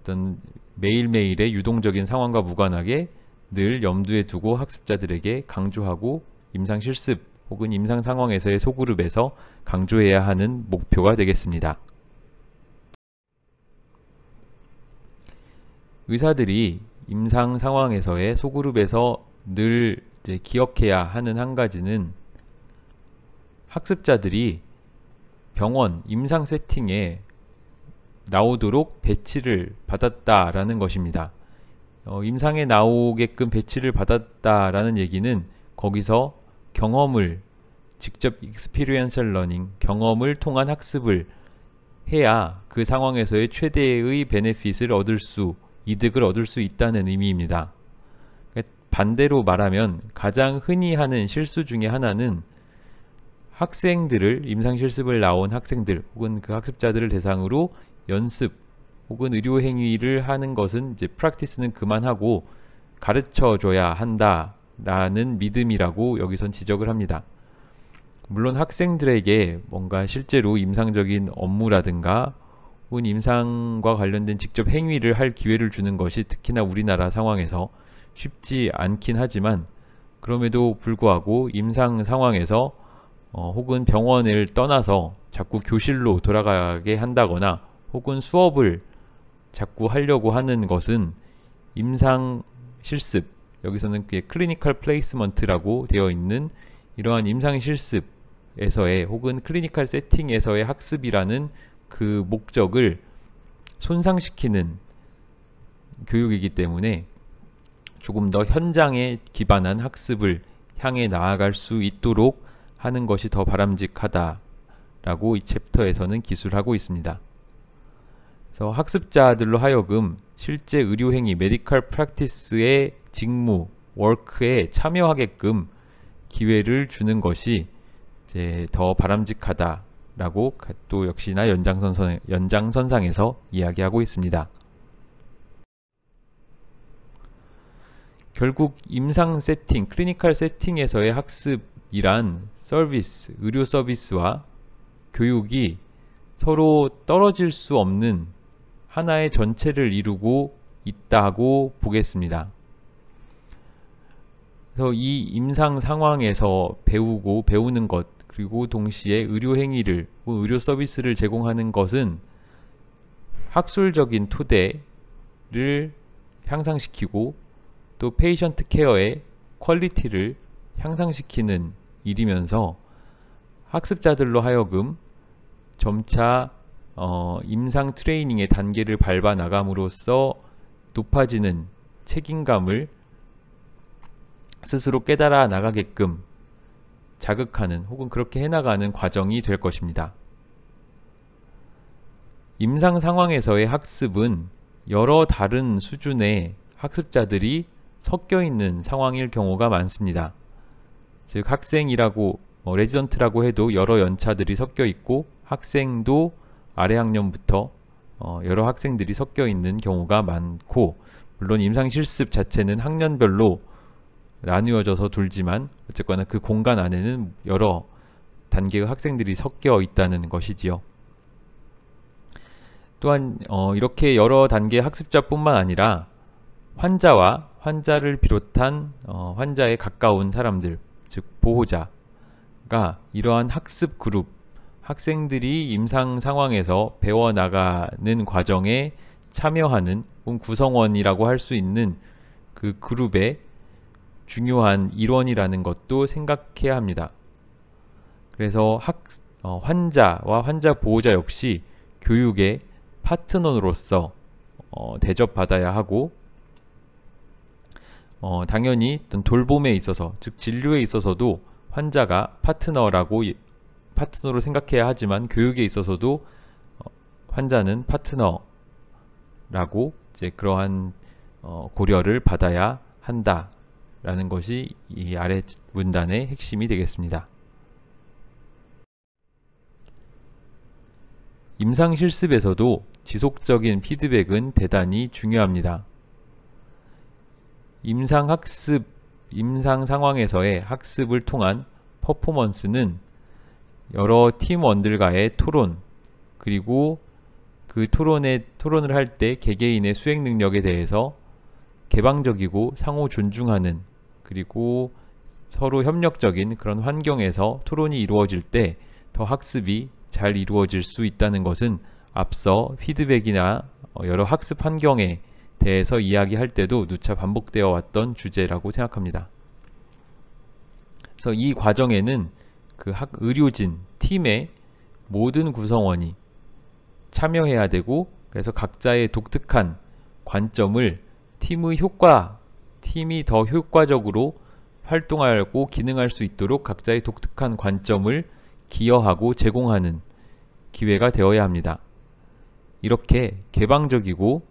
어떤 매일매일의 유동적인 상황과 무관하게 늘 염두에 두고 학습자들에게 강조하고 임상 실습 혹은 임상 상황에서의 소그룹에서 강조해야 하는 목표가 되겠습니다. 의사들이 임상 상황에서의 소그룹에서 늘 기억해야 하는 한 가지는 학습자들이 병원 임상 세팅에 나오도록 배치를 받았다라는 것입니다. 어, 임상에 나오게끔 배치를 받았다라는 얘기는 거기서 경험을 직접 익스피리언셜 러닝, 경험을 통한 학습을 해야 그 상황에서의 최대의 베네핏을 얻을 수, 이득을 얻을 수 있다는 의미입니다. 반대로 말하면 가장 흔히 하는 실수 중의 하나는 학생들을 임상실습을 나온 학생들 혹은 그 학습자들을 대상으로 연습 혹은 의료 행위를 하는 것은 이제 프랙티스는 그만하고 가르쳐 줘야 한다라는 믿음이라고 여기선 지적을 합니다. 물론 학생들에게 뭔가 실제로 임상적인 업무라든가 혹은 임상과 관련된 직접 행위를 할 기회를 주는 것이 특히나 우리나라 상황에서 쉽지 않긴 하지만 그럼에도 불구하고 임상 상황에서 어, 혹은 병원을 떠나서 자꾸 교실로 돌아가게 한다거나 혹은 수업을 자꾸 하려고 하는 것은 임상 실습 여기서는 그게 클리니컬 플레이스먼트라고 되어 있는 이러한 임상 실습 에서의 혹은 클리니컬 세팅에서의 학습이라는 그 목적을 손상시키는 교육이기 때문에 조금 더 현장에 기반한 학습을 향해 나아갈 수 있도록 하는 것이 더 바람직하다라고 이 챕터에서는 기술하고 있습니다. 그래서 학습자들로 하여금 실제 의료행위, 메디컬 프랙티스의 직무, 워크에 참여하게끔 기회를 주는 것이 이제 더 바람직하다라고 또 역시나 연장선선 연장선상에서 이야기하고 있습니다. 결국 임상 세팅, 클리니컬 세팅에서의 학습이란 서비스, 의료 서비스와 교육이 서로 떨어질 수 없는 하나의 전체를 이루고 있다고 보겠습니다. 그래서 이 임상 상황에서 배우고 배우는 것 그리고 동시에 의료 행위를 뭐 의료 서비스를 제공하는 것은 학술적인 토대를 향상시키고 또 페이션트 케어의 퀄리티를 향상시키는 일이면서 학습자들로 하여금 점차 어, 임상 트레이닝의 단계를 밟아 나감으로써 높아지는 책임감을 스스로 깨달아 나가게끔 자극하는 혹은 그렇게 해나가는 과정이 될 것입니다. 임상 상황에서의 학습은 여러 다른 수준의 학습자들이 섞여 있는 상황일 경우가 많습니다. 즉 학생이라고 어, 레지던트라고 해도 여러 연차들이 섞여 있고 학생도 아래 학년부터 어, 여러 학생들이 섞여 있는 경우가 많고 물론 임상 실습 자체는 학년별로 나뉘어져서 돌지만 어쨌거나 그 공간 안에는 여러 단계의 학생들이 섞여 있다는 것이지요. 또한 어, 이렇게 여러 단계의 학습자뿐만 아니라 환자와 환자를 비롯한 어, 환자에 가까운 사람들, 즉 보호자가 이러한 학습 그룹, 학생들이 임상 상황에서 배워나가는 과정에 참여하는 구성원이라고 할 수 있는 그 그룹의 중요한 일원이라는 것도 생각해야 합니다. 그래서 학, 어, 환자와 환자 보호자 역시 교육의 파트너로서 어, 대접받아야 하고 어, 당연히 어떤 돌봄에 있어서 즉 진료에 있어서도 환자가 파트너라고 파트너로 생각해야 하지만 교육에 있어서도 어, 환자는 파트너라고 이제 그러한 어, 고려를 받아야 한다 라는 것이 이 아래 문단의 핵심이 되겠습니다. 임상 실습에서도 지속적인 피드백은 대단히 중요합니다. 임상 학습, 임상 상황에서의 학습을 통한 퍼포먼스는 여러 팀원들과의 토론, 그리고 그 토론에, 토론을 할 때 개개인의 수행 능력에 대해서 개방적이고 상호 존중하는 그리고 서로 협력적인 그런 환경에서 토론이 이루어질 때 더 학습이 잘 이루어질 수 있다는 것은 앞서 피드백이나 어, 여러 학습 환경에 대해서 이야기할 때도 누차 반복되어 왔던 주제라고 생각합니다. 그래서 이 과정에는 그 학, 의료진, 팀의 모든 구성원이 참여해야 되고 그래서 각자의 독특한 관점을 팀의 효과 팀이 더 효과적으로 활동하고 기능할 수 있도록 각자의 독특한 관점을 기여하고 제공하는 기회가 되어야 합니다. 이렇게 개방적이고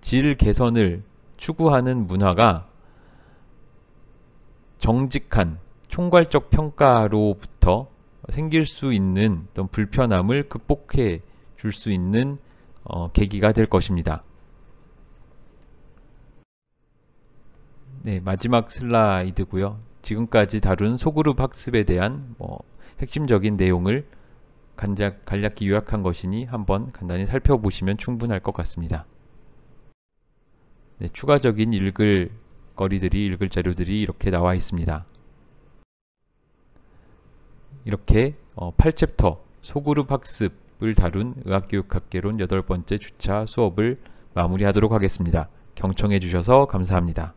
질 개선을 추구하는 문화가 정직한 총괄적 평가로부터 생길 수 있는 어떤 불편함을 극복해 줄 수 있는 어, 계기가 될 것입니다. 네, 마지막 슬라이드고요. 지금까지 다룬 소그룹 학습에 대한 뭐 핵심적인 내용을 간략, 간략히 요약한 것이니 한번 간단히 살펴보시면 충분할 것 같습니다. 네, 추가적인 읽을 거리들이, 읽을 자료들이 이렇게 나와 있습니다. 이렇게 어, 8챕터 소그룹 학습을 다룬 의학교육합계론 8번째 주차 수업을 마무리하도록 하겠습니다. 경청해 주셔서 감사합니다.